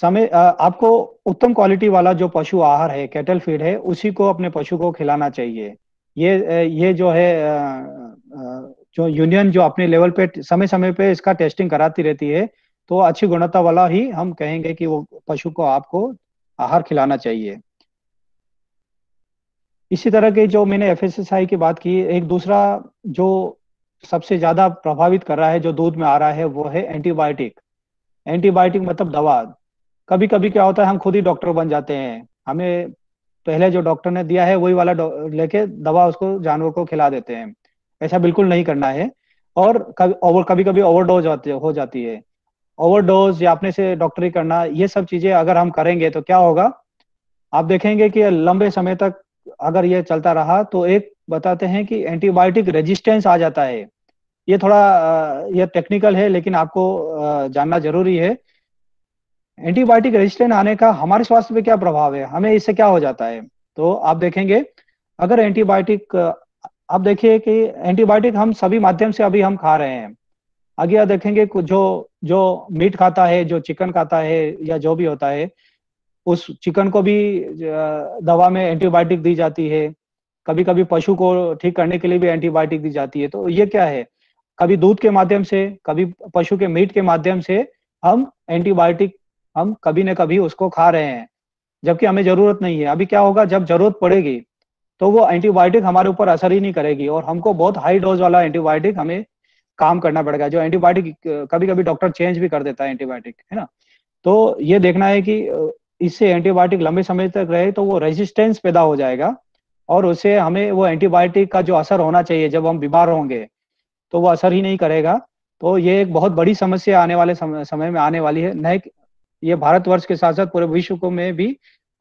समय आपको उत्तम क्वालिटी वाला जो पशु आहार है कैटल फीड है उसी को अपने पशु को खिलाना चाहिए ये ये जो है जो यूनियन जो अपने लेवल पे समय समय पे इसका टेस्टिंग कराती रहती है तो अच्छी गुणवत्ता वाला ही हम कहेंगे कि वो पशु को आपको आहार खिलाना चाहिए इसी तरह के जो मैंने एफ की बात की एक दूसरा जो सबसे ज्यादा प्रभावित कर रहा है जो दूध में आ रहा है वो है एंटीबायोटिक एंटीबायोटिक मतलब दवा कभी कभी क्या होता है हम खुद ही डॉक्टर बन जाते हैं हमें पहले जो डॉक्टर ने दिया है वही वाला लेके दवा उसको जानवर को खिला देते हैं ऐसा बिल्कुल नहीं करना है और कभी कभी कभी ओवरडोज हो जाती है ओवरडोज या अपने से डॉक्टरी करना ये सब चीजें अगर हम करेंगे तो क्या होगा आप देखेंगे कि लंबे समय तक अगर ये चलता रहा तो एक बताते हैं कि एंटीबायोटिक रेजिस्टेंस आ जाता है ये थोड़ा ये टेक्निकल है लेकिन आपको जानना जरूरी है एंटीबायोटिक रेजिस्टेंस आने का हमारे स्वास्थ्य पे क्या प्रभाव है हमें इससे क्या हो जाता है तो आप देखेंगे अगर एंटीबायोटिक आप देखिए कि एंटीबायोटिक हम सभी माध्यम से अभी हम खा रहे हैं आगे आप देखेंगे जो जो मीट खाता है जो चिकन खाता है या जो भी होता है उस चिकन को भी दवा में एंटीबायोटिक दी जाती है कभी कभी पशु को ठीक करने के लिए भी एंटीबायोटिक दी जाती है तो ये क्या है कभी दूध के माध्यम से कभी पशु के मीट के माध्यम से हम एंटीबायोटिक हम कभी ना कभी उसको खा रहे हैं जबकि हमें जरूरत नहीं है अभी क्या होगा जब जरूरत पड़ेगी तो वो एंटीबायोटिक हमारे ऊपर असर ही नहीं करेगी और हमको बहुत हाई डोज वाला एंटीबायोटिक हमें काम करना पड़ेगा जो एंटीबायोटिक कभी कभी डॉक्टर चेंज भी कर देता है एंटीबायोटिक है ना तो ये देखना है कि इससे एंटीबायोटिक लंबे समय तक रहे तो वो रेजिस्टेंस पैदा हो जाएगा और उससे हमें वो एंटीबायोटिक का जो असर होना चाहिए जब हम बीमार होंगे तो वो असर ही नहीं करेगा तो ये एक बहुत बड़ी समस्या आने वाले समय में आने वाली है नए ये भारतवर्ष के साथ साथ पूरे विश्व को में भी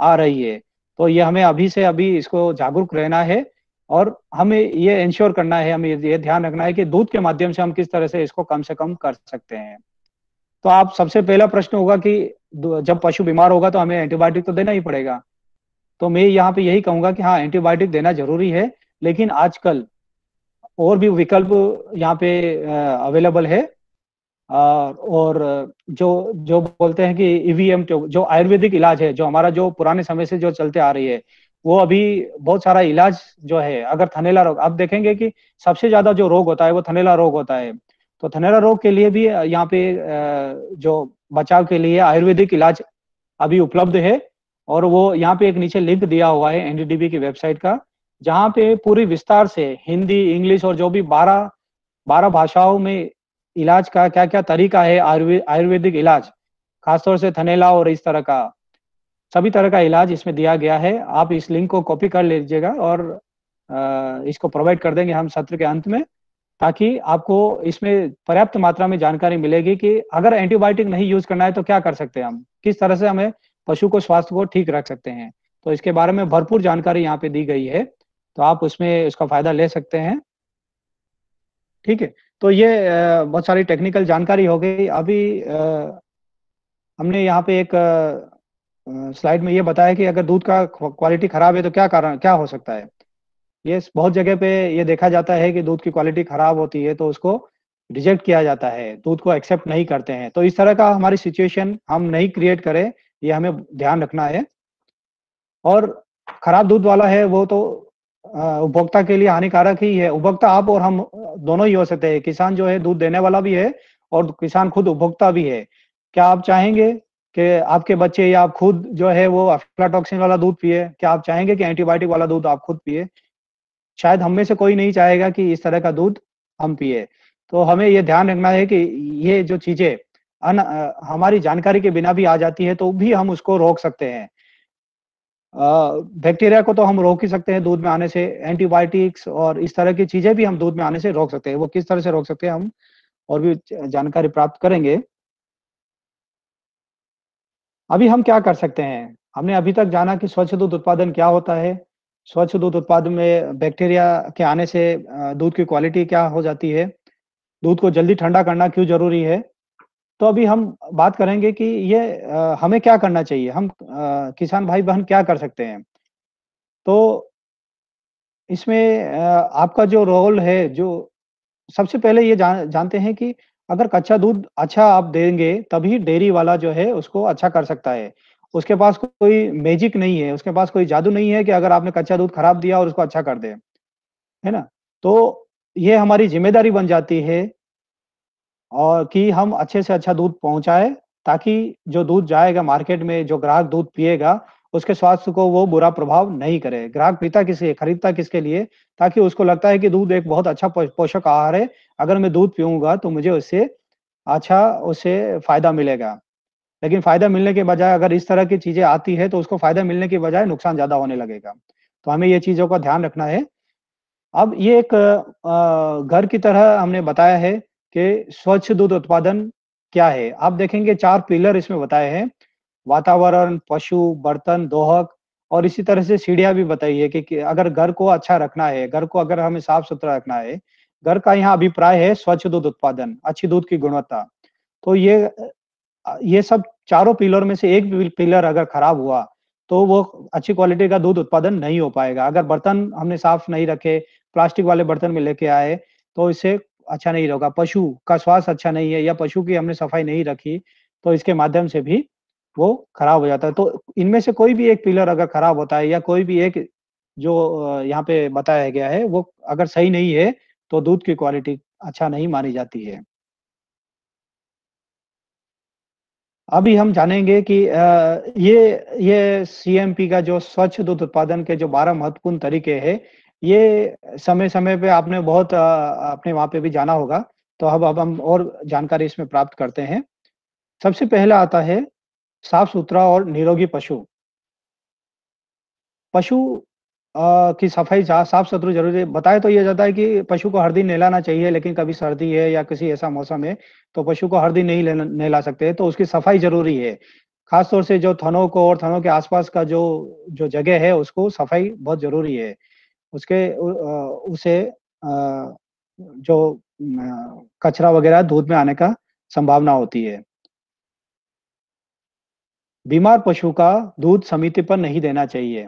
आ रही है तो ये हमें अभी से अभी इसको जागरूक रहना है और हमें ये इंश्योर करना है हमें ये ध्यान रखना है कि दूध के माध्यम से हम किस तरह से इसको कम से कम कर सकते हैं तो आप सबसे पहला प्रश्न होगा कि जब पशु बीमार होगा तो हमें एंटीबायोटिक तो देना ही पड़ेगा तो मैं यहाँ पे यही कहूंगा कि हाँ एंटीबायोटिक देना जरूरी है लेकिन आजकल और भी विकल्प यहाँ पे अवेलेबल है और जो जो बोलते हैं कि ईवीएम e जो आयुर्वेदिक इलाज है जो हमारा जो पुराने समय से जो चलते आ रही है वो अभी बहुत सारा इलाज जो है अगर थनेला रोग आप देखेंगे कि सबसे ज्यादा जो रोग होता है वो थनेला रोग होता है तो थनेरा रोग के लिए भी यहाँ पे जो बचाव के लिए आयुर्वेदिक इलाज अभी उपलब्ध है और वो यहाँ पे एक नीचे लिंक दिया हुआ है एनडीडीबी की वेबसाइट का जहाँ पे पूरी विस्तार से हिंदी इंग्लिश और जो भी बारह बारह भाषाओं में इलाज का क्या क्या तरीका है आयुर्वेदिक इलाज खासतौर से थनेला और इस तरह का सभी तरह का इलाज इसमें दिया गया है आप इस लिंक को कॉपी कर लीजिएगा और इसको प्रोवाइड कर देंगे हम सत्र के अंत में ताकि आपको इसमें पर्याप्त मात्रा में जानकारी मिलेगी कि अगर एंटीबायोटिक नहीं यूज करना है तो क्या कर सकते हैं हम किस तरह से हमें पशु को स्वास्थ्य को ठीक रख सकते हैं तो इसके बारे में भरपूर जानकारी यहाँ पे दी गई है तो आप उसमें उसका फायदा ले सकते हैं ठीक है तो ये बहुत सारी टेक्निकल जानकारी हो गई अभी हमने यहाँ पे एक स्लाइड में ये बताया कि अगर दूध का क्वालिटी खराब है तो क्या कारण क्या हो सकता है ये बहुत जगह पे ये देखा जाता है कि दूध की क्वालिटी खराब होती है तो उसको रिजेक्ट किया जाता है दूध को एक्सेप्ट नहीं करते हैं तो इस तरह का हमारी सिचुएशन हम नहीं क्रिएट करें ये हमें ध्यान रखना है और खराब दूध वाला है वो तो उपभोक्ता के लिए हानिकारक ही है उपभोक्ता आप और हम दोनों ही हो सकते हैं किसान जो है दूध देने वाला भी है और किसान खुद उपभोक्ता भी है क्या आप चाहेंगे कि आपके बच्चे या आप खुद जो है वो अफ्लाटॉक्सिन वाला दूध पिए क्या आप चाहेंगे कि एंटीबायोटिक वाला दूध आप खुद पिए शायद हम में से कोई नहीं चाहेगा कि इस तरह का दूध हम पिए तो हमें ये ध्यान रखना है कि ये जो चीजें अन हमारी जानकारी के बिना भी आ जाती है तो भी हम उसको रोक सकते हैं बैक्टीरिया को तो हम रोक ही सकते हैं दूध में आने से एंटीबायोटिक्स और इस तरह की चीजें भी हम दूध में आने से रोक सकते हैं वो किस तरह से रोक सकते हैं हम और भी जानकारी प्राप्त करेंगे अभी हम क्या कर सकते हैं हमने अभी तक जाना कि स्वच्छ दूध उत्पादन क्या होता है स्वच्छ दूध उत्पाद में बैक्टीरिया के आने से दूध की क्वालिटी क्या हो जाती है दूध को जल्दी ठंडा करना क्यों जरूरी है तो अभी हम बात करेंगे कि ये हमें क्या करना चाहिए हम किसान भाई बहन क्या कर सकते हैं तो इसमें आपका जो रोल है जो सबसे पहले ये जान, जानते हैं कि अगर कच्चा दूध अच्छा आप देंगे तभी डेयरी वाला जो है उसको अच्छा कर सकता है उसके पास कोई मैजिक नहीं है उसके पास कोई जादू नहीं है कि अगर आपने कच्चा दूध खराब दिया और उसको अच्छा कर दे है ना तो ये हमारी जिम्मेदारी बन जाती है और कि हम अच्छे से अच्छा दूध पहुंचाए ताकि जो दूध जाएगा मार्केट में जो ग्राहक दूध पिएगा उसके स्वास्थ्य को वो बुरा प्रभाव नहीं करे ग्राहक पीता किसके खरीदता किसके लिए ताकि उसको लगता है कि दूध एक बहुत अच्छा पोषक आहार है अगर मैं दूध पीऊंगा तो मुझे उससे अच्छा उससे फायदा मिलेगा लेकिन फायदा मिलने के बजाय अगर इस तरह की चीजें आती है तो उसको फायदा मिलने के बजाय नुकसान ज्यादा होने लगेगा तो हमें ये चीजों का ध्यान रखना है अब ये एक घर की तरह हमने बताया है कि स्वच्छ दूध उत्पादन क्या है आप देखेंगे चार पिलर इसमें बताए हैं वातावरण पशु बर्तन दोहक और इसी तरह से सीढ़िया भी बताई है कि, कि अगर घर को अच्छा रखना है घर को अगर हमें साफ सुथरा रखना है घर का यहाँ अभिप्राय है स्वच्छ दूध उत्पादन अच्छी दूध की गुणवत्ता तो ये ये सब चारों पिलर में से एक पिलर अगर खराब हुआ तो वो अच्छी क्वालिटी का दूध उत्पादन नहीं हो पाएगा अगर बर्तन हमने साफ नहीं रखे प्लास्टिक वाले बर्तन में लेके आए तो इससे अच्छा नहीं रहेगा पशु का स्वास्थ्य अच्छा नहीं है या पशु की हमने सफाई नहीं रखी तो इसके माध्यम से भी वो खराब हो जाता है तो इनमें से कोई भी एक पिलर अगर खराब होता है या कोई भी एक जो यहाँ पे बताया गया है वो अगर सही नहीं है तो दूध की क्वालिटी अच्छा नहीं मानी जाती है अभी हम जानेंगे कि ये ये सीएमपी का जो स्वच्छ दूध उत्पादन के जो बारह महत्वपूर्ण तरीके हैं ये समय समय पे आपने बहुत अपने वहां पे भी जाना होगा तो अब अब हम और जानकारी इसमें प्राप्त करते हैं सबसे पहला आता है साफ सुथरा और निरोगी पशु पशु की सफाई साफ सुथरी जरूरी है बताया तो यह जाता है कि पशु को हर दिन नहलाना चाहिए लेकिन कभी सर्दी है या किसी ऐसा मौसम है तो पशु को हर दिन नहीं नहला सकते तो उसकी सफाई जरूरी है खासतौर से जो थनों को और थनों के आसपास का जो जो जगह है उसको सफाई बहुत जरूरी है उसके उसे जो कचरा वगैरह दूध में आने का संभावना होती है बीमार पशु का दूध समिति पर नहीं देना चाहिए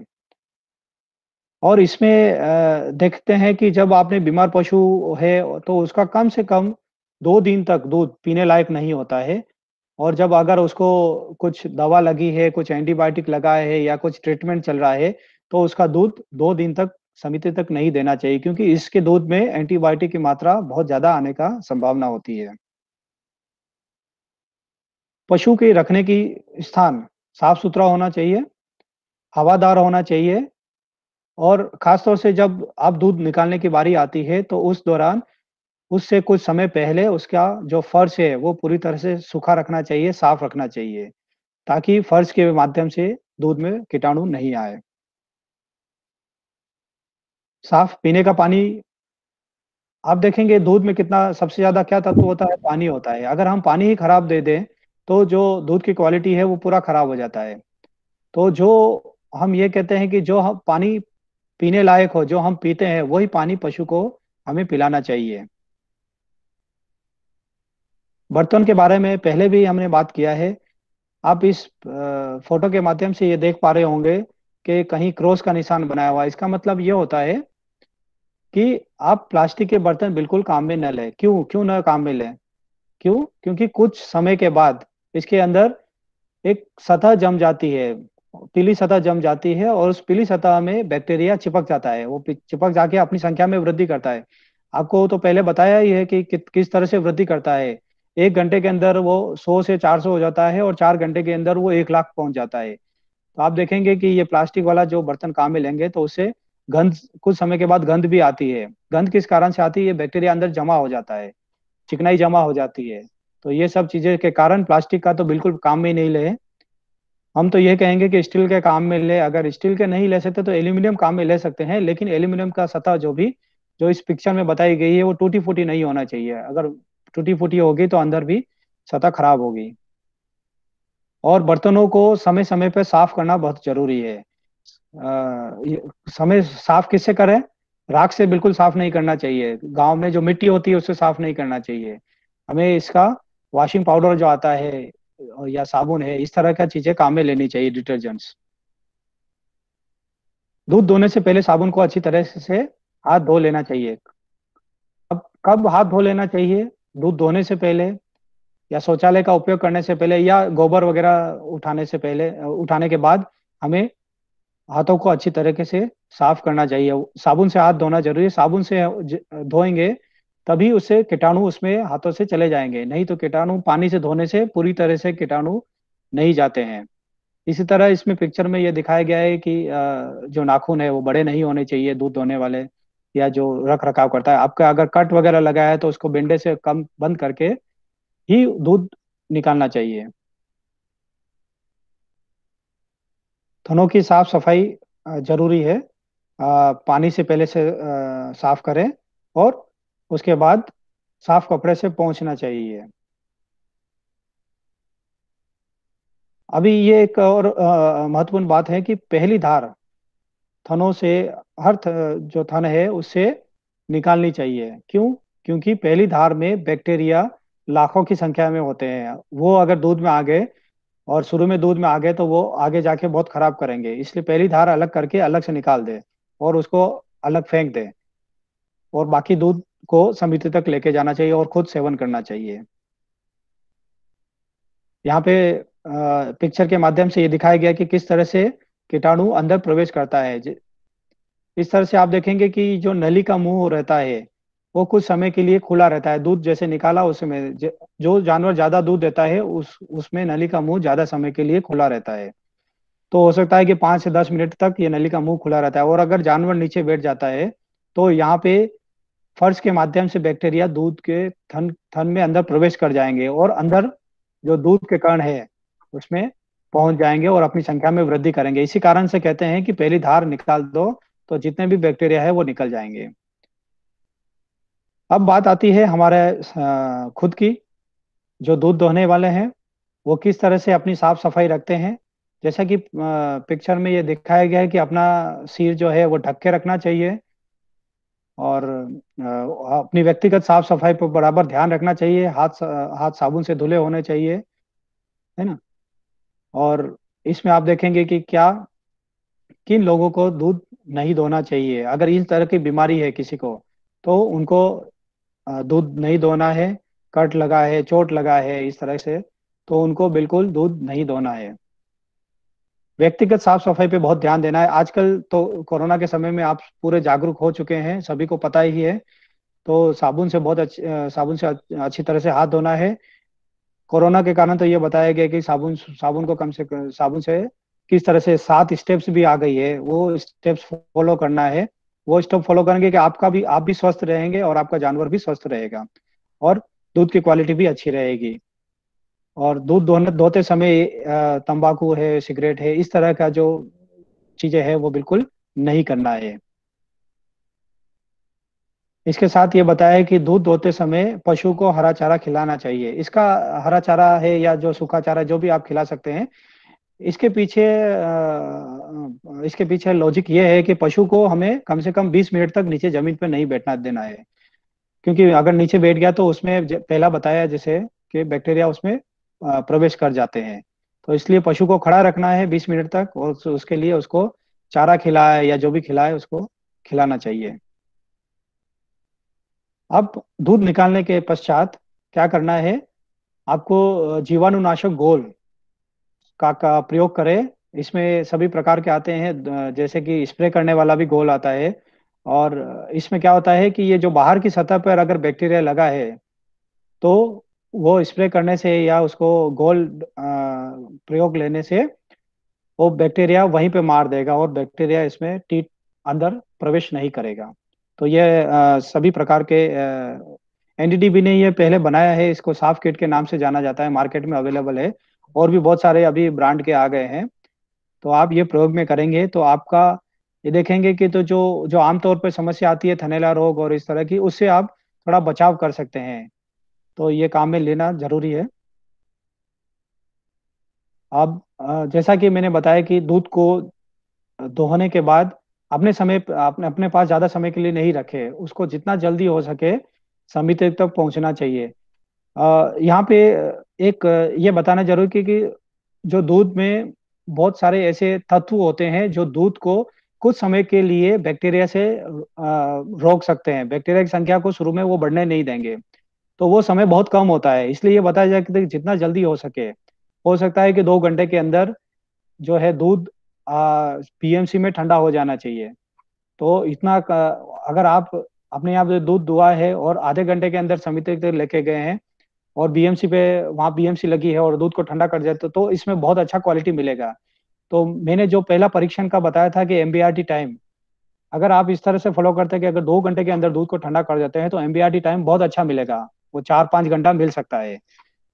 और इसमें देखते हैं कि जब आपने बीमार पशु है तो उसका कम से कम दो दिन तक दूध पीने लायक नहीं होता है और जब अगर उसको कुछ दवा लगी है कुछ एंटीबायोटिक लगा है या कुछ ट्रीटमेंट चल रहा है तो उसका दूध दो दिन तक समिति तक नहीं देना चाहिए क्योंकि इसके दूध में एंटीबायोटिक की मात्रा बहुत ज्यादा आने का संभावना होती है पशु के रखने की स्थान साफ सुथरा होना चाहिए हवादार होना चाहिए और खासतौर से जब आप दूध निकालने की बारी आती है तो उस दौरान उससे कुछ समय पहले उसका जो फर्श है वो पूरी तरह से सूखा रखना चाहिए साफ रखना चाहिए ताकि फर्श के माध्यम से दूध में कीटाणु नहीं आए साफ पीने का पानी आप देखेंगे दूध में कितना सबसे ज्यादा क्या तत्व होता है पानी होता है अगर हम पानी ही खराब दे दें तो जो दूध की क्वालिटी है वो पूरा खराब हो जाता है तो जो हम ये कहते हैं कि जो हम पानी पीने लायक हो जो हम पीते हैं वही पानी पशु को हमें पिलाना चाहिए बर्तन के बारे में पहले भी हमने बात किया है आप इस फोटो के माध्यम से ये देख पा रहे होंगे कि कहीं क्रॉस का निशान बनाया हुआ इसका मतलब ये होता है कि आप प्लास्टिक के बर्तन बिल्कुल काम में न लें क्यों क्यों न काम में लें क्यों क्योंकि कुछ समय के बाद इसके अंदर एक सतह जम जाती है पीली सतह जम जाती है और उस पीली सतह में बैक्टीरिया चिपक जाता है वो चिपक जाके अपनी संख्या में वृद्धि करता है आपको तो पहले बताया ही है कि, कि किस तरह से वृद्धि करता है एक घंटे के अंदर वो सौ से चार सौ हो जाता है और चार घंटे के अंदर वो एक लाख पहुंच जाता है तो आप देखेंगे कि ये प्लास्टिक वाला जो बर्तन काम में लेंगे तो उससे गंध कुछ समय के बाद गंध भी आती है गंध किस कारण से आती है ये बैक्टीरिया अंदर जमा हो जाता है चिकनाई जमा हो जाती है तो ये सब चीजें के कारण प्लास्टिक का तो बिल्कुल काम में नहीं ले हम तो ये कहेंगे कि स्टील के काम में ले अगर स्टील के नहीं ले सकते तो एल्यूमिनियम काम में ले सकते हैं लेकिन एल्यूमिनियम का सतह जो भी जो इस पिक्चर में बताई गई है वो टूटी फूटी नहीं होना चाहिए अगर टूटी फूटी होगी तो अंदर भी सतह खराब होगी और बर्तनों को समय समय पर साफ करना बहुत जरूरी है आ, समय साफ किससे करें राख से बिल्कुल साफ नहीं करना चाहिए गांव में जो मिट्टी होती है उससे साफ नहीं करना चाहिए हमें इसका वॉशिंग पाउडर जो आता है या साबुन है इस तरह का चीजें काम में लेनी चाहिए डिटर्जेंट्स दूध धोने से पहले साबुन को अच्छी तरह से हाथ धो लेना चाहिए अब कब हाथ धो लेना चाहिए दूध धोने से पहले या शौचालय का उपयोग करने से पहले या गोबर वगैरह उठाने से पहले उठाने के बाद हमें हाथों को अच्छी तरीके से साफ करना चाहिए साबुन से हाथ धोना जरूरी है साबुन से धोएंगे तभी उसे कीटाणु उसमें हाथों से चले जाएंगे नहीं तो कीटाणु पानी से धोने से पूरी तरह से कीटाणु नहीं जाते हैं इसी तरह इसमें पिक्चर में यह दिखाया गया है कि जो नाखून है वो बड़े नहीं होने चाहिए दूध धोने वाले या जो रख रखाव करता है आपका अगर कट वगैरह लगाया है तो उसको बिंडे से कम बंद करके ही दूध निकालना चाहिए थनों की साफ सफाई जरूरी है पानी से पहले से साफ करें और उसके बाद साफ कपड़े से पहुंचना चाहिए अभी ये एक और महत्वपूर्ण बात है कि पहली धार थनों से हर जो थन है उससे निकालनी चाहिए क्यों क्योंकि पहली धार में बैक्टीरिया लाखों की संख्या में होते हैं वो अगर दूध में आ गए और शुरू में दूध में आ गए तो वो आगे जाके बहुत खराब करेंगे इसलिए पहली धार अलग करके अलग से निकाल दे और उसको अलग फेंक दे और बाकी दूध को समिति तक लेके जाना चाहिए और खुद सेवन करना चाहिए यहाँ पे पिक्चर के माध्यम से ये दिखाया गया कि किस तरह से कीटाणु अंदर प्रवेश करता है इस तरह से आप देखेंगे कि जो नली का मुंह रहता है वो कुछ समय के लिए खुला रहता है दूध जैसे निकाला उसमें जो जानवर ज्यादा दूध देता है उस उसमें नली का मुंह ज्यादा समय के लिए खुला रहता है तो हो सकता है कि पांच से दस मिनट तक ये नली का मुंह खुला रहता है और अगर जानवर नीचे बैठ जाता है तो यहाँ पे फर्श के माध्यम से बैक्टीरिया दूध के थन थन में अंदर प्रवेश कर जाएंगे और अंदर जो दूध के कण है उसमें पहुंच जाएंगे और अपनी संख्या में वृद्धि करेंगे इसी कारण से कहते हैं कि पहली धार निकाल दो तो जितने भी बैक्टीरिया है वो निकल जाएंगे अब बात आती है हमारे खुद की जो दूध दोहने वाले हैं वो किस तरह से अपनी साफ सफाई रखते हैं जैसा कि पिक्चर में ये दिखाया गया है कि अपना सिर जो है वो ढक के रखना चाहिए और अपनी व्यक्तिगत साफ सफाई पर बराबर ध्यान रखना चाहिए हाथ हाथ साबुन से धुले होने चाहिए है ना और इसमें आप देखेंगे कि क्या किन लोगों को दूध नहीं दोना चाहिए अगर इस तरह की बीमारी है किसी को तो उनको दूध नहीं दोना है कट लगा है चोट लगा है इस तरह से तो उनको बिल्कुल दूध नहीं दोना है व्यक्तिगत साफ सफाई पे बहुत ध्यान देना है आजकल तो कोरोना के समय में आप पूरे जागरूक हो चुके हैं सभी को पता ही है तो साबुन से बहुत अच्छी साबुन से अच्छी तरह से हाथ धोना है कोरोना के कारण तो ये बताया गया कि साबुन साबुन को कम से साबुन से किस तरह से सात स्टेप्स भी आ गई है वो स्टेप्स फॉलो करना है वो स्टेप फॉलो करेंगे कि आपका भी आप भी स्वस्थ रहेंगे और आपका जानवर भी स्वस्थ रहेगा और दूध की क्वालिटी भी अच्छी रहेगी और दूध धोने धोते समय तंबाकू है सिगरेट है इस तरह का जो चीजें है वो बिल्कुल नहीं करना है इसके साथ ये बताया है कि दूध धोते समय पशु को हरा चारा खिलाना चाहिए इसका हरा चारा है या जो सूखा चारा जो भी आप खिला सकते हैं इसके पीछे इसके पीछे लॉजिक ये है कि पशु को हमें कम से कम 20 मिनट तक नीचे जमीन पर नहीं बैठना देना है क्योंकि अगर नीचे बैठ गया तो उसमें पहला बताया जैसे कि बैक्टीरिया उसमें प्रवेश कर जाते हैं तो इसलिए पशु को खड़ा रखना है बीस मिनट तक और उसके लिए उसको चारा खिलाए या जो भी खिलाए उसको खिलाना चाहिए अब दूध निकालने के पश्चात क्या करना है आपको जीवाणुनाशक गोल का, का प्रयोग करें इसमें सभी प्रकार के आते हैं जैसे कि स्प्रे करने वाला भी गोल आता है और इसमें क्या होता है कि ये जो बाहर की सतह पर अगर बैक्टीरिया लगा है तो वो स्प्रे करने से या उसको गोल प्रयोग लेने से वो बैक्टीरिया वहीं पे मार देगा और बैक्टीरिया इसमें टीट अंदर प्रवेश नहीं करेगा तो ये आ, सभी प्रकार के एनडीडीबी ने ये पहले बनाया है इसको साफ किट के नाम से जाना जाता है मार्केट में अवेलेबल है और भी बहुत सारे अभी ब्रांड के आ गए हैं तो आप ये प्रयोग में करेंगे तो आपका ये देखेंगे कि तो जो जो आमतौर पर समस्या आती है थनेला रोग और इस तरह की उससे आप थोड़ा बचाव कर सकते हैं तो ये काम में लेना जरूरी है अब जैसा कि मैंने बताया कि दूध को दोहने के बाद अपने समय अपने अपने पास ज्यादा समय के लिए नहीं रखे उसको जितना जल्दी हो सके समिति तक तो पहुंचना चाहिए अः यहाँ पे एक ये बताना जरूरी कि, कि जो दूध में बहुत सारे ऐसे तत्व होते हैं जो दूध को कुछ समय के लिए बैक्टीरिया से रोक सकते हैं बैक्टीरिया की संख्या को शुरू में वो बढ़ने नहीं देंगे तो वो समय बहुत कम होता है इसलिए ये बताया जाए कि जितना जल्दी हो सके हो सकता है कि दो घंटे के अंदर जो है दूध पीएमसी में ठंडा हो जाना चाहिए तो इतना अगर आप अपने यहाँ दूध दुआ है और आधे घंटे के अंदर समिति तक लेके गए हैं और बीएमसी पे वहाँ बीएमसी लगी है और दूध को ठंडा कर जाए तो, तो इसमें बहुत अच्छा क्वालिटी मिलेगा तो मैंने जो पहला परीक्षण का बताया था कि एम टाइम अगर आप इस तरह से फॉलो करते हैं कि अगर दो घंटे के अंदर दूध को ठंडा कर जाते हैं तो एम टाइम बहुत अच्छा मिलेगा वो चार पांच घंटा मिल सकता है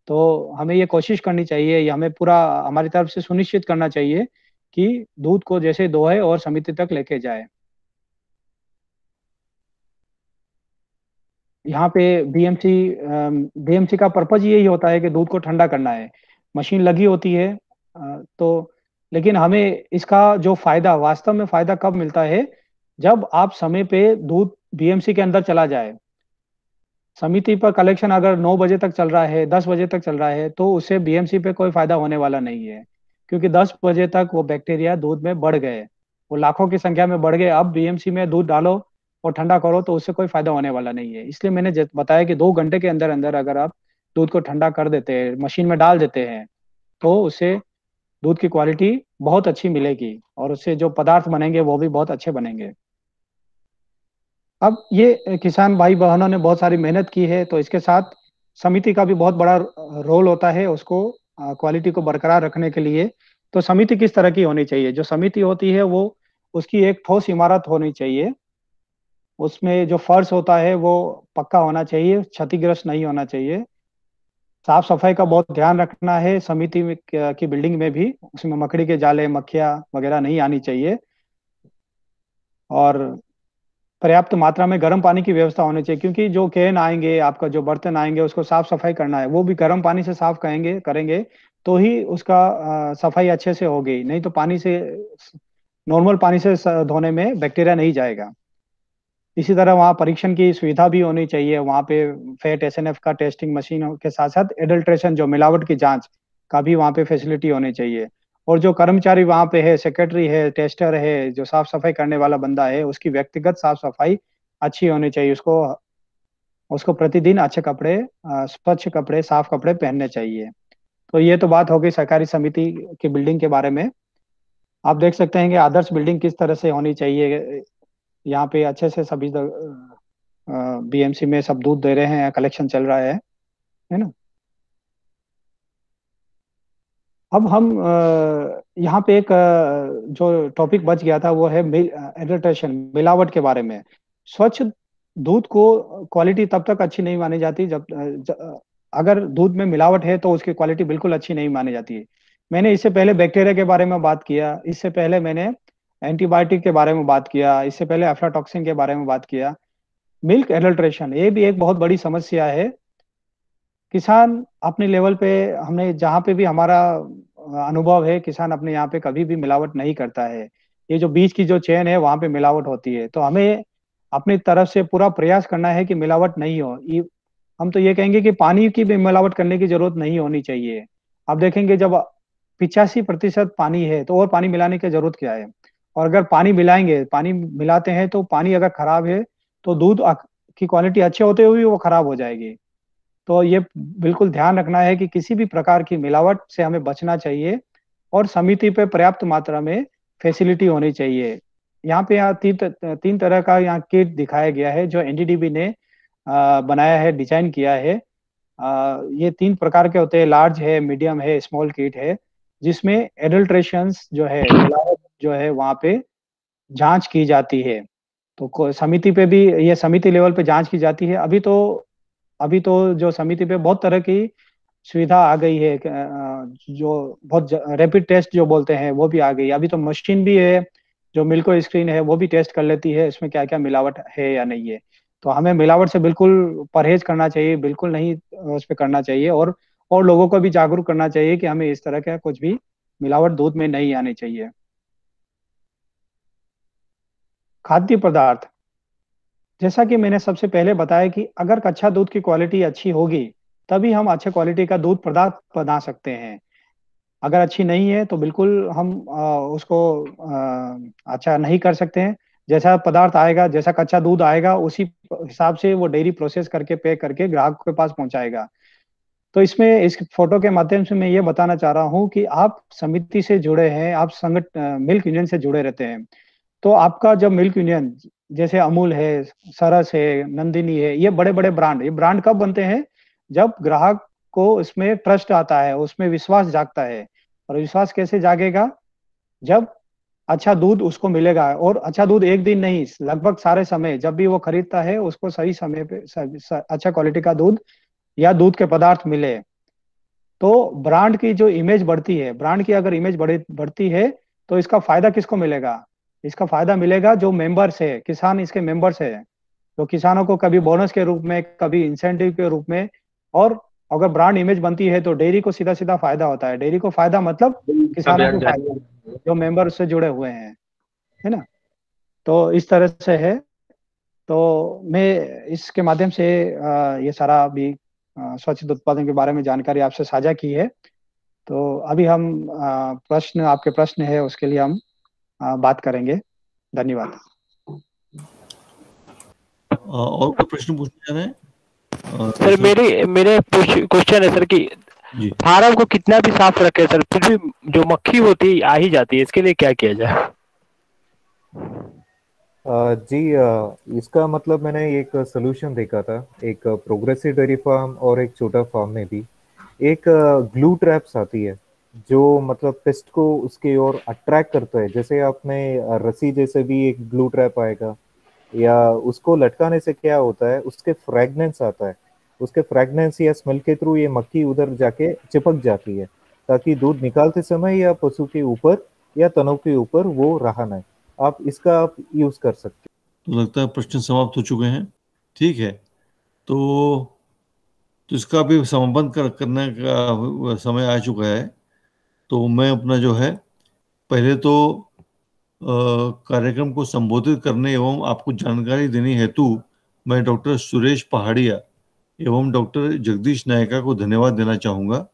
तो हमें ये कोशिश करनी चाहिए हमें पूरा हमारी तरफ से सुनिश्चित करना चाहिए कि दूध को जैसे दोहे और समिति तक लेके जाए यहाँ पे बीएमसी बीएमसी का पर्पज यही होता है कि दूध को ठंडा करना है मशीन लगी होती है तो लेकिन हमें इसका जो फायदा वास्तव में फायदा कब मिलता है जब आप समय पे दूध बीएमसी के अंदर चला जाए समिति पर कलेक्शन अगर नौ बजे तक चल रहा है दस बजे तक चल रहा है तो उसे बीएमसी पे कोई फायदा होने वाला नहीं है क्योंकि दस बजे तक वो बैक्टीरिया दूध में बढ़ गए वो लाखों की संख्या में बढ़ गए अब बीएमसी में दूध डालो और ठंडा करो तो उससे कोई फायदा होने वाला नहीं है इसलिए मैंने बताया कि दो घंटे के अंदर अंदर अगर आप दूध को ठंडा कर देते हैं मशीन में डाल देते हैं तो उसे दूध की क्वालिटी बहुत अच्छी मिलेगी और उससे जो पदार्थ बनेंगे वो भी बहुत अच्छे बनेंगे अब ये किसान भाई बहनों ने बहुत सारी मेहनत की है तो इसके साथ समिति का भी बहुत बड़ा रोल होता है उसको क्वालिटी को बरकरार रखने के लिए तो समिति किस तरह की होनी चाहिए जो समिति होती है वो उसकी एक ठोस इमारत होनी चाहिए उसमें जो फर्श होता है वो पक्का होना चाहिए क्षतिग्रस्त नहीं होना चाहिए साफ सफाई का बहुत ध्यान रखना है समिति की बिल्डिंग में भी उसमें मकड़ी के जाले मक्खिया वगैरह नहीं आनी चाहिए और पर्याप्त मात्रा में गर्म पानी की व्यवस्था होनी चाहिए क्योंकि जो कैन आएंगे आपका जो बर्तन आएंगे उसको साफ सफाई करना है वो भी गर्म पानी से साफ करेंगे करेंगे तो ही उसका सफाई अच्छे से होगी नहीं तो पानी से नॉर्मल पानी से धोने में बैक्टीरिया नहीं जाएगा इसी तरह वहाँ परीक्षण की सुविधा भी होनी चाहिए वहाँ पे फेट एस का टेस्टिंग मशीन के साथ साथ एडल्ट्रेशन जो मिलावट की जांच का भी वहाँ पे फैसिलिटी होनी चाहिए और जो कर्मचारी वहां पे है सेक्रेटरी है टेस्टर है जो साफ सफाई करने वाला बंदा है उसकी व्यक्तिगत साफ सफाई अच्छी होनी चाहिए उसको उसको प्रतिदिन अच्छे कपड़े स्वच्छ कपड़े साफ कपड़े पहनने चाहिए तो ये तो बात हो गई सहकारी समिति की बिल्डिंग के बारे में आप देख सकते हैं कि आदर्श बिल्डिंग किस तरह से होनी चाहिए यहाँ पे अच्छे से सभी बीएमसी में सब दूध दे रहे हैं कलेक्शन चल रहा है है ना अब हम यहाँ पे एक जो टॉपिक बच गया था वो है एडल्ट्रेशन मिलावट के बारे में स्वच्छ दूध को क्वालिटी तब तक अच्छी नहीं मानी जाती जब, ज, अगर दूध में मिलावट है तो उसकी क्वालिटी बिल्कुल अच्छी नहीं मानी जाती है मैंने इससे पहले बैक्टीरिया के बारे में बात किया इससे पहले मैंने एंटीबायोटिक के बारे में बात किया इससे पहले एफ्लाटॉक्सिन के बारे में बात किया मिल्क एडल्ट्रेशन ये भी एक बहुत बड़ी समस्या है किसान अपने लेवल पे हमने जहाँ पे भी हमारा अनुभव है किसान अपने यहाँ पे कभी भी मिलावट नहीं करता है ये जो बीज की जो चेन है वहां पे मिलावट होती है तो हमें अपनी तरफ से पूरा प्रयास करना है कि मिलावट नहीं हो हम तो ये कहेंगे कि पानी की भी मिलावट करने की जरूरत नहीं होनी चाहिए आप देखेंगे जब पिचासी प्रतिशत पानी है तो और पानी मिलाने की जरूरत क्या है और अगर पानी मिलाएंगे पानी मिलाते हैं तो पानी अगर खराब है तो दूध की क्वालिटी अच्छे होते हुए वो खराब हो जाएगी तो ये बिल्कुल ध्यान रखना है कि किसी भी प्रकार की मिलावट से हमें बचना चाहिए और समिति पे पर्याप्त मात्रा में फैसिलिटी होनी चाहिए यहाँ पे यहाँ तीन तीन तरह का यहाँ किट दिखाया गया है जो एनडीडीबी ने बनाया है डिजाइन किया है ये तीन प्रकार के होते हैं लार्ज है मीडियम है स्मॉल किट है जिसमें एडल्ट्रेशन जो है जो है वहाँ पे जांच की जाती है तो समिति पे भी ये समिति लेवल पे जांच की जाती है अभी तो अभी तो जो समिति पे बहुत तरह की सुविधा आ गई है जो बहुत रैपिड टेस्ट जो बोलते हैं वो भी आ गई अभी तो मशीन भी है जो मिल्को स्क्रीन है वो भी टेस्ट कर लेती है इसमें क्या क्या मिलावट है या नहीं है तो हमें मिलावट से बिल्कुल परहेज करना चाहिए बिल्कुल नहीं उस पर करना चाहिए और और लोगों को भी जागरूक करना चाहिए कि हमें इस तरह का कुछ भी मिलावट दूध में नहीं आनी चाहिए खाद्य पदार्थ जैसा कि मैंने सबसे पहले बताया कि अगर कच्चा दूध की क्वालिटी अच्छी होगी तभी हम अच्छे क्वालिटी का दूध पदार्थ बना सकते हैं अगर अच्छी नहीं है तो बिल्कुल हम आ, उसको आ, अच्छा नहीं कर सकते हैं जैसा पदार्थ आएगा जैसा कच्चा दूध आएगा उसी हिसाब से वो डेयरी प्रोसेस करके पे करके ग्राहक के पास पहुंचाएगा तो इसमें इस फोटो के माध्यम से मैं ये बताना चाह रहा हूँ कि आप समिति से जुड़े हैं आप संगठन मिल्क यूनियन से जुड़े रहते हैं तो आपका जब मिल्क यूनियन जैसे अमूल है सरस है नंदिनी है ये बड़े बड़े ब्रांड ये ब्रांड कब बनते हैं जब ग्राहक को उसमें ट्रस्ट आता है उसमें विश्वास जागता है और विश्वास कैसे जागेगा जब अच्छा दूध उसको मिलेगा और अच्छा दूध एक दिन नहीं लगभग सारे समय जब भी वो खरीदता है उसको सही समय पे अच्छा क्वालिटी का दूध या दूध के पदार्थ मिले तो ब्रांड की जो इमेज बढ़ती है ब्रांड की अगर इमेज बढ़ती है तो इसका फायदा किसको मिलेगा इसका फायदा मिलेगा जो मेंबर्स है किसान इसके मेंबर्स है तो किसानों को कभी बोनस के रूप में कभी इंसेंटिव के रूप में और अगर ब्रांड इमेज बनती है तो डेयरी को सीधा सीधा फायदा होता है डेयरी को फायदा मतलब हम्म, किसानों को फायदा जो मेंबर से जुड़े हुए हैं है ना तो इस तरह से है तो मैं इसके माध्यम से ये सारा अभी स्वच्छ उत्पादन के बारे में जानकारी आपसे साझा की है तो अभी हम प्रश्न आपके प्रश्न है उसके लिए हम हाँ, बात करेंगे धन्यवाद और कोई प्रश्न पूछना चाह रहे हैं सर मेरे मेरे क्वेश्चन है सर कि फार्म को कितना भी साफ रखे सर फिर भी जो मक्खी होती है आ ही जाती है इसके लिए क्या किया जाए जी इसका मतलब मैंने एक सोल्यूशन देखा था एक प्रोग्रेसिव डेयरी फार्म और एक छोटा फार्म में भी एक ग्लू ट्रैप्स आती है जो मतलब पेस्ट को उसके ओर अट्रैक्ट करता है जैसे आपने रस्सी जैसे भी एक ग्लू ट्रैप आएगा या उसको लटकाने से क्या होता है उसके फ्रेगनेंस आता है उसके फ्रेगनेंस या स्मेल के थ्रू ये मक्खी उधर जाके चिपक जाती है ताकि दूध निकालते समय या पशु के ऊपर या तनव के ऊपर वो रहा ना आप इसका आप यूज कर सकते तो लगता है प्रश्न समाप्त हो चुके हैं ठीक है तो तो इसका भी समापन कर, करने का समय आ चुका है तो मैं अपना जो है पहले तो कार्यक्रम को संबोधित करने एवं आपको जानकारी देने हेतु मैं डॉक्टर सुरेश पहाड़िया एवं डॉक्टर जगदीश नायका को धन्यवाद देना चाहूँगा